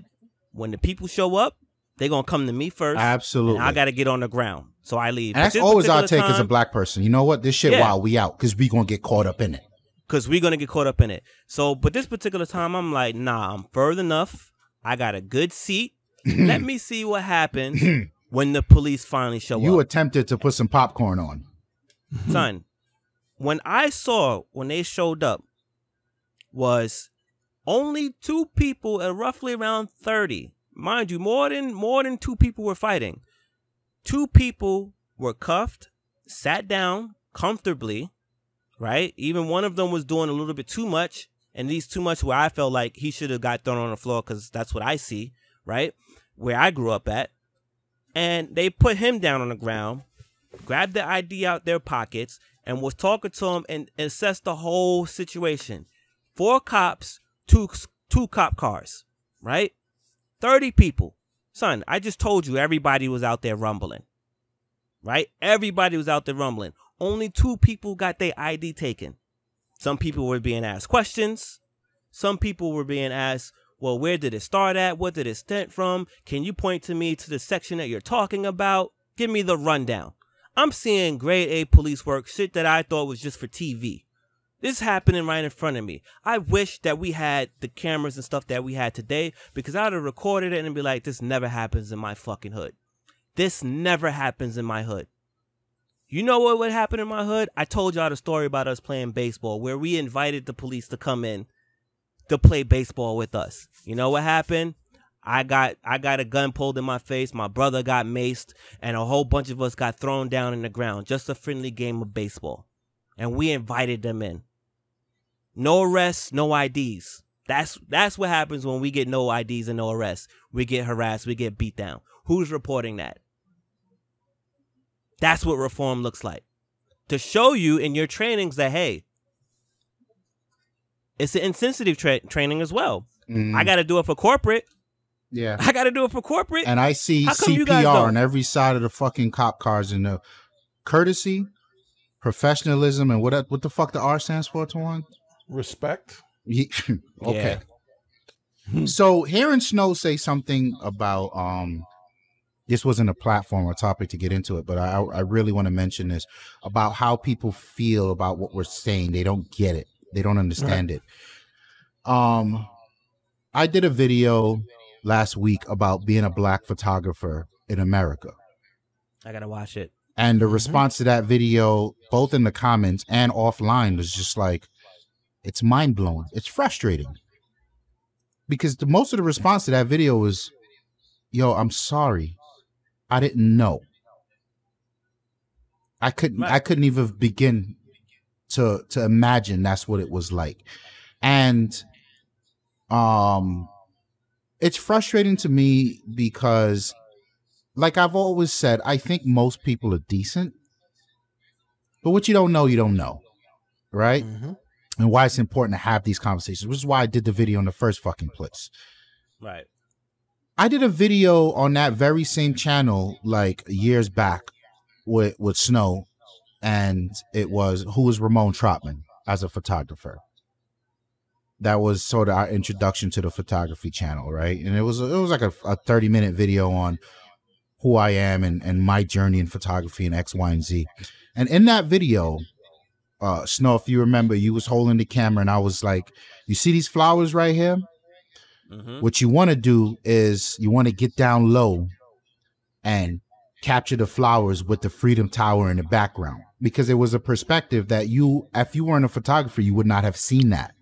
when the people show up, they're gonna come to me first. Absolutely. I gotta get on the ground. So I leave. And that's always our take time, as a black person. You know what? This shit, yeah. we out because we gonna get caught up in it. Cause we gonna get caught up in it. So, but this particular time, I'm like, nah, I'm further enough. I got a good seat. Let me see what happens when the police finally show you up. You attempted to put some popcorn on, son. When I saw when they showed up, was only two people at roughly around thirty mind you, more than more than two people were fighting. Two people were cuffed, sat down comfortably, right? Even one of them was doing a little bit too much, and these too much where I felt like he should have got thrown on the floor because that's what I see, right? Where I grew up at. And they put him down on the ground, grabbed the ID out their pockets, and was talking to him and, and assessed the whole situation. Four cops, two two cop cars, right? 30 people. Son, I just told you everybody was out there rumbling. Right? Everybody was out there rumbling. Only two people got their ID taken. Some people were being asked questions. Some people were being asked, well, where did it start at? What did it start from? Can you point to me to the section that you're talking about? Give me the rundown. I'm seeing grade A police work, shit that I thought was just for TV. This is happening right in front of me. I wish that we had the cameras and stuff that we had today because I would have recorded it and be like, this never happens in my fucking hood. This never happens in my hood. You know what would happen in my hood? I told y'all the story about us playing baseball where we invited the police to come in to play baseball with us. You know what happened? I got I got a gun pulled in my face, my brother got maced, and a whole bunch of us got thrown down in the ground. Just a friendly game of baseball. And we invited them in. No arrests, no IDs. That's that's what happens when we get no IDs and no arrests. We get harassed, we get beat down. Who's reporting that? That's what reform looks like. To show you in your trainings that hey, it's an insensitive tra training as well. Mm. I got to do it for corporate. Yeah, I got to do it for corporate. And I see CPR on every side of the fucking cop cars and the courtesy, professionalism, and what what the fuck the R stands for, Tawan? Respect. okay. Hmm. So, So and Snow say something about um this wasn't a platform or topic to get into it, but I, I really want to mention this about how people feel about what we're saying. They don't get it. They don't understand right. it. Um, I did a video last week about being a black photographer in America. I gotta watch it. And the mm-hmm. response to that video, both in the comments and offline, was just like, it's mind blowing. It's frustrating because the, most of the response to that video was, "Yo, I'm sorry, I didn't know. I couldn't. I couldn't even begin to to imagine that's what it was like." And, um, it's frustrating to me because, like I've always said, I think most people are decent, but what you don't know, you don't know, right? Mm -hmm and why it's important to have these conversations, which is why I did the video in the first fucking place. Right. I did a video on that very same channel like years back with with Snow, and it was who was Ramon Trotman as a photographer. That was sort of our introduction to the photography channel, right? And it was it was like a, a thirty minute video on who I am and and my journey in photography and X, Y, and Z. And in that video, uh, Snow, if you remember, you was holding the camera, and I was like, "You see these flowers right here? Mm-hmm. What you want to do is you want to get down low and capture the flowers with the Freedom Tower in the background because it was a perspective that you, if you weren't a photographer, you would not have seen that,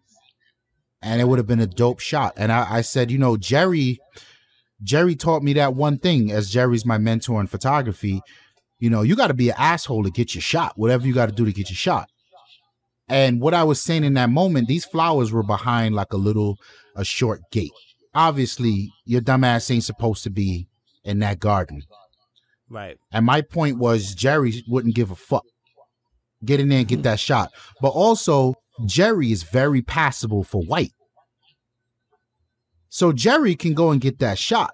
and it would have been a dope shot." And I, I said, you know, Jerry, Jerry taught me that one thing. As Jerry's my mentor in photography. You know, you got to be an asshole to get your shot, whatever you got to do to get your shot and what I was saying in that moment, these flowers were behind like a little, a short gate. Obviously, your dumbass ain't supposed to be in that garden. Right. And my point was Jerry wouldn't give a fuck. Get in there and get that shot. But also, Jerry is very passable for white. So Jerry can go and get that shot.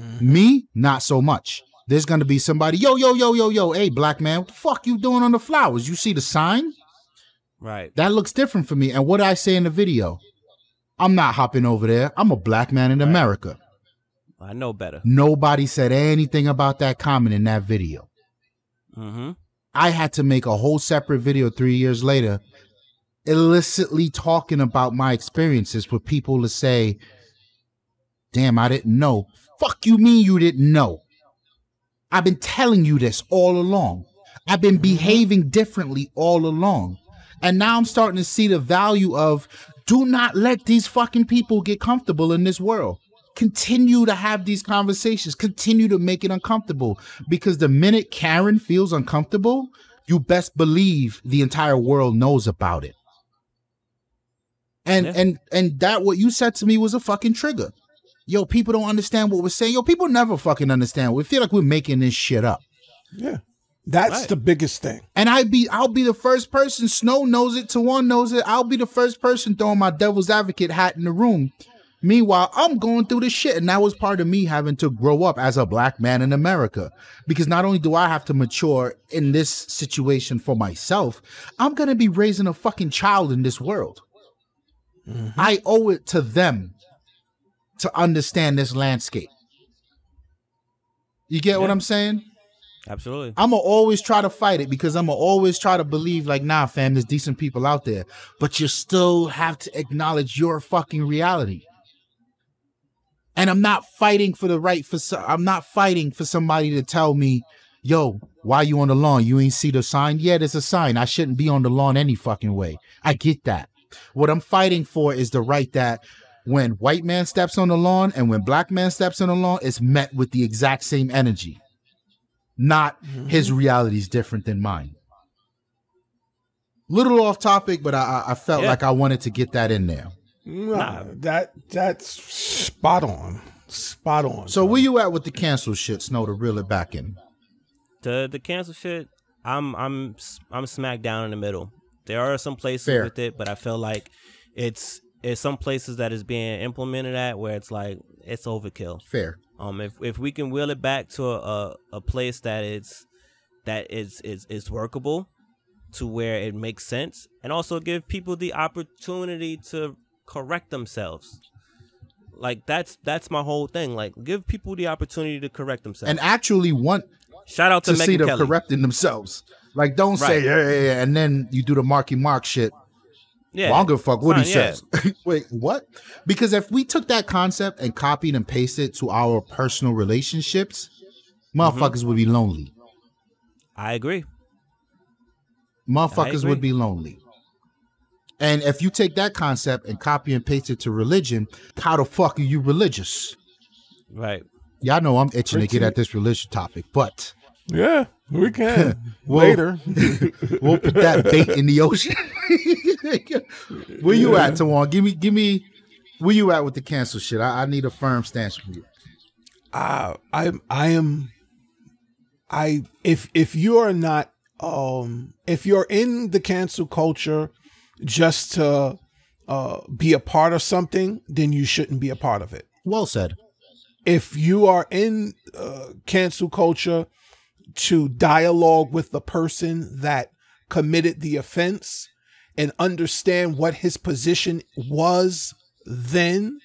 Mm-hmm. Me, not so much. There's gonna be somebody, yo, yo, yo, yo, yo, hey, black man, what the fuck you doing on the flowers? You see the sign? Right. That looks different for me. And what I say in the video? I'm not hopping over there. I'm a black man in right. America. I know better. Nobody said anything about that comment in that video. Mm-hmm. I had to make a whole separate video three years later, illicitly talking about my experiences for people to say, damn, I didn't know. Fuck you mean you didn't know? I've been telling you this all along. I've been mm-hmm. behaving differently all along. And now I'm starting to see the value of do not let these fucking people get comfortable in this world. Continue to have these conversations, continue to make it uncomfortable because the minute Karen feels uncomfortable, you best believe the entire world knows about it. And yeah. and and that what you said to me was a fucking trigger. Yo, people don't understand what we're saying. Yo, people never fucking understand. We feel like we're making this shit up. Yeah. That's right. the biggest thing. And I be I'll be the first person. Snow knows it. Tawan knows it. I'll be the first person throwing my devil's advocate hat in the room. Meanwhile, I'm going through the shit, and that was part of me having to grow up as a black man in America. Because not only do I have to mature in this situation for myself, I'm gonna be raising a fucking child in this world. Mm -hmm. I owe it to them to understand this landscape. You get yeah. what I'm saying? Absolutely. I'm gonna always try to fight it because I'm gonna always try to believe, like, nah, fam, there's decent people out there, but you still have to acknowledge your fucking reality. And I'm not fighting for the right for. I'm not fighting for somebody to tell me, yo, why you on the lawn? You ain't see the sign? Yeah, there's a sign. I shouldn't be on the lawn any fucking way. I get that. What I'm fighting for is the right that when white man steps on the lawn and when black man steps on the lawn, it's met with the exact same energy not mm-hmm. his reality is different than mine. Little off topic, but I, I felt yeah. like I wanted to get that in there. Nah, that that's spot on, spot on. So bro. where you at with the cancel shit, Snow? To reel it back in. The the cancel shit, I'm I'm I'm smack down in the middle. There are some places Fair. with it, but I feel like it's it's some places that is being implemented at where it's like it's overkill. Fair. Um, if if we can wheel it back to a, a place that it's that is is is workable, to where it makes sense, and also give people the opportunity to correct themselves. Like that's that's my whole thing. Like give people the opportunity to correct themselves and actually want. Shout out to, to Megan see them Kelly. correcting themselves. Like don't right. say yeah, yeah, yeah, and then you do the Marky Mark shit yeah. Well, I don't give a fuck what he yeah. says. Wait, what? Because if we took that concept and copied and pasted it to our personal relationships, mm-hmm. motherfuckers mm-hmm. would be lonely. I agree. Motherfuckers I agree. would be lonely. And if you take that concept and copy and paste it to religion, how the fuck are you religious? Right. Y'all know I'm itching to get at this religious topic, but yeah, we can we'll, later. we'll put that bait in the ocean. where you yeah. at, Tawan? Give me, give me. Where you at with the cancel shit? I, I need a firm stance from you. Uh, I, I am, I. If if you are not, um, if you're in the cancel culture, just to uh, be a part of something, then you shouldn't be a part of it. Well said. If you are in uh, cancel culture to dialogue with the person that committed the offense and understand what his position was then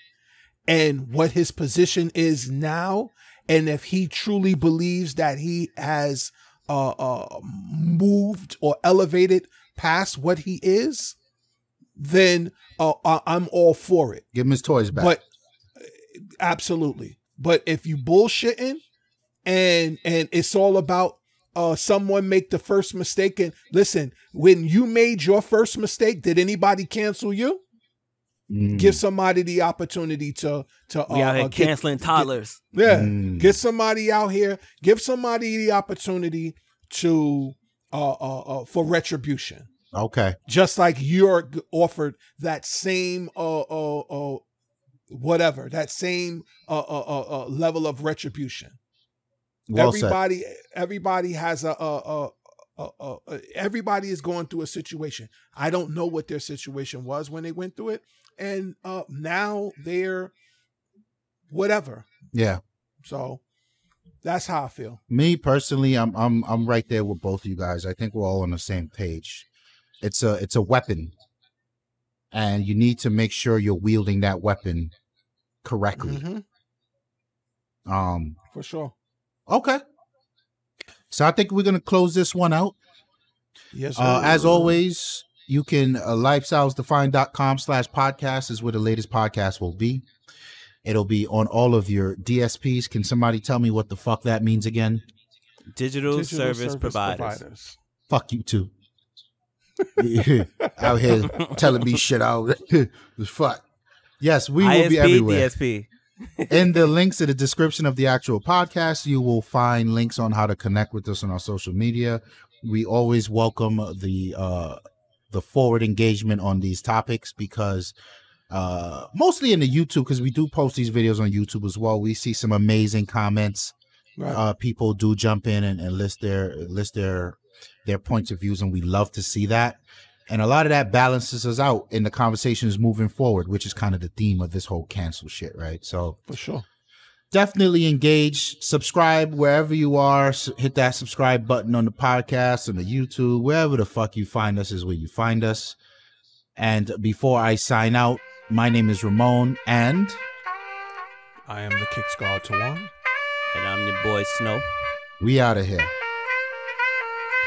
and what his position is now. And if he truly believes that he has uh, uh, moved or elevated past what he is, then uh, I'm all for it. Give him his toys back. But uh, absolutely. But if you bullshitting and and it's all about uh, someone make the first mistake. And listen, when you made your first mistake, did anybody cancel you? Mm. Give somebody the opportunity to to we uh, out here uh, get, canceling toddlers. Get, yeah, mm. get somebody out here. Give somebody the opportunity to uh, uh, uh, for retribution. Okay, just like you're offered that same uh, uh, uh whatever that same uh, uh, uh, uh level of retribution. Well everybody, said. everybody has a, a, a, a, everybody is going through a situation. I don't know what their situation was when they went through it, and uh, now they're whatever. Yeah. So that's how I feel. Me personally, I'm I'm I'm right there with both of you guys. I think we're all on the same page. It's a it's a weapon. And you need to make sure you're wielding that weapon correctly. Mm-hmm. Um for sure. Okay. So I think we're going to close this one out. Yes. Uh, as always, you can uh, lifestylesdefined.com slash podcast is where the latest podcast will be. It'll be on all of your DSPs. Can somebody tell me what the fuck that means again? Digital, Digital service, service providers. providers. Fuck you too. out here telling me shit out. fuck. Yes, we ISP, will be everywhere. DSP in the links to the description of the actual podcast, you will find links on how to connect with us on our social media. We always welcome the uh, the forward engagement on these topics because uh, mostly in the YouTube, because we do post these videos on YouTube as well. We see some amazing comments. Right. Uh, people do jump in and, and list their list their their points of views, and we love to see that. And a lot of that balances us out in the conversations moving forward, which is kind of the theme of this whole cancel shit, right? So for sure. Definitely engage, subscribe wherever you are. Hit that subscribe button on the podcast, on the YouTube, wherever the fuck you find us is where you find us. And before I sign out, my name is Ramon, and I am the Kick Scar Tawan. And I'm your boy Snow. We out of here.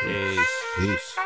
Peace. Peace.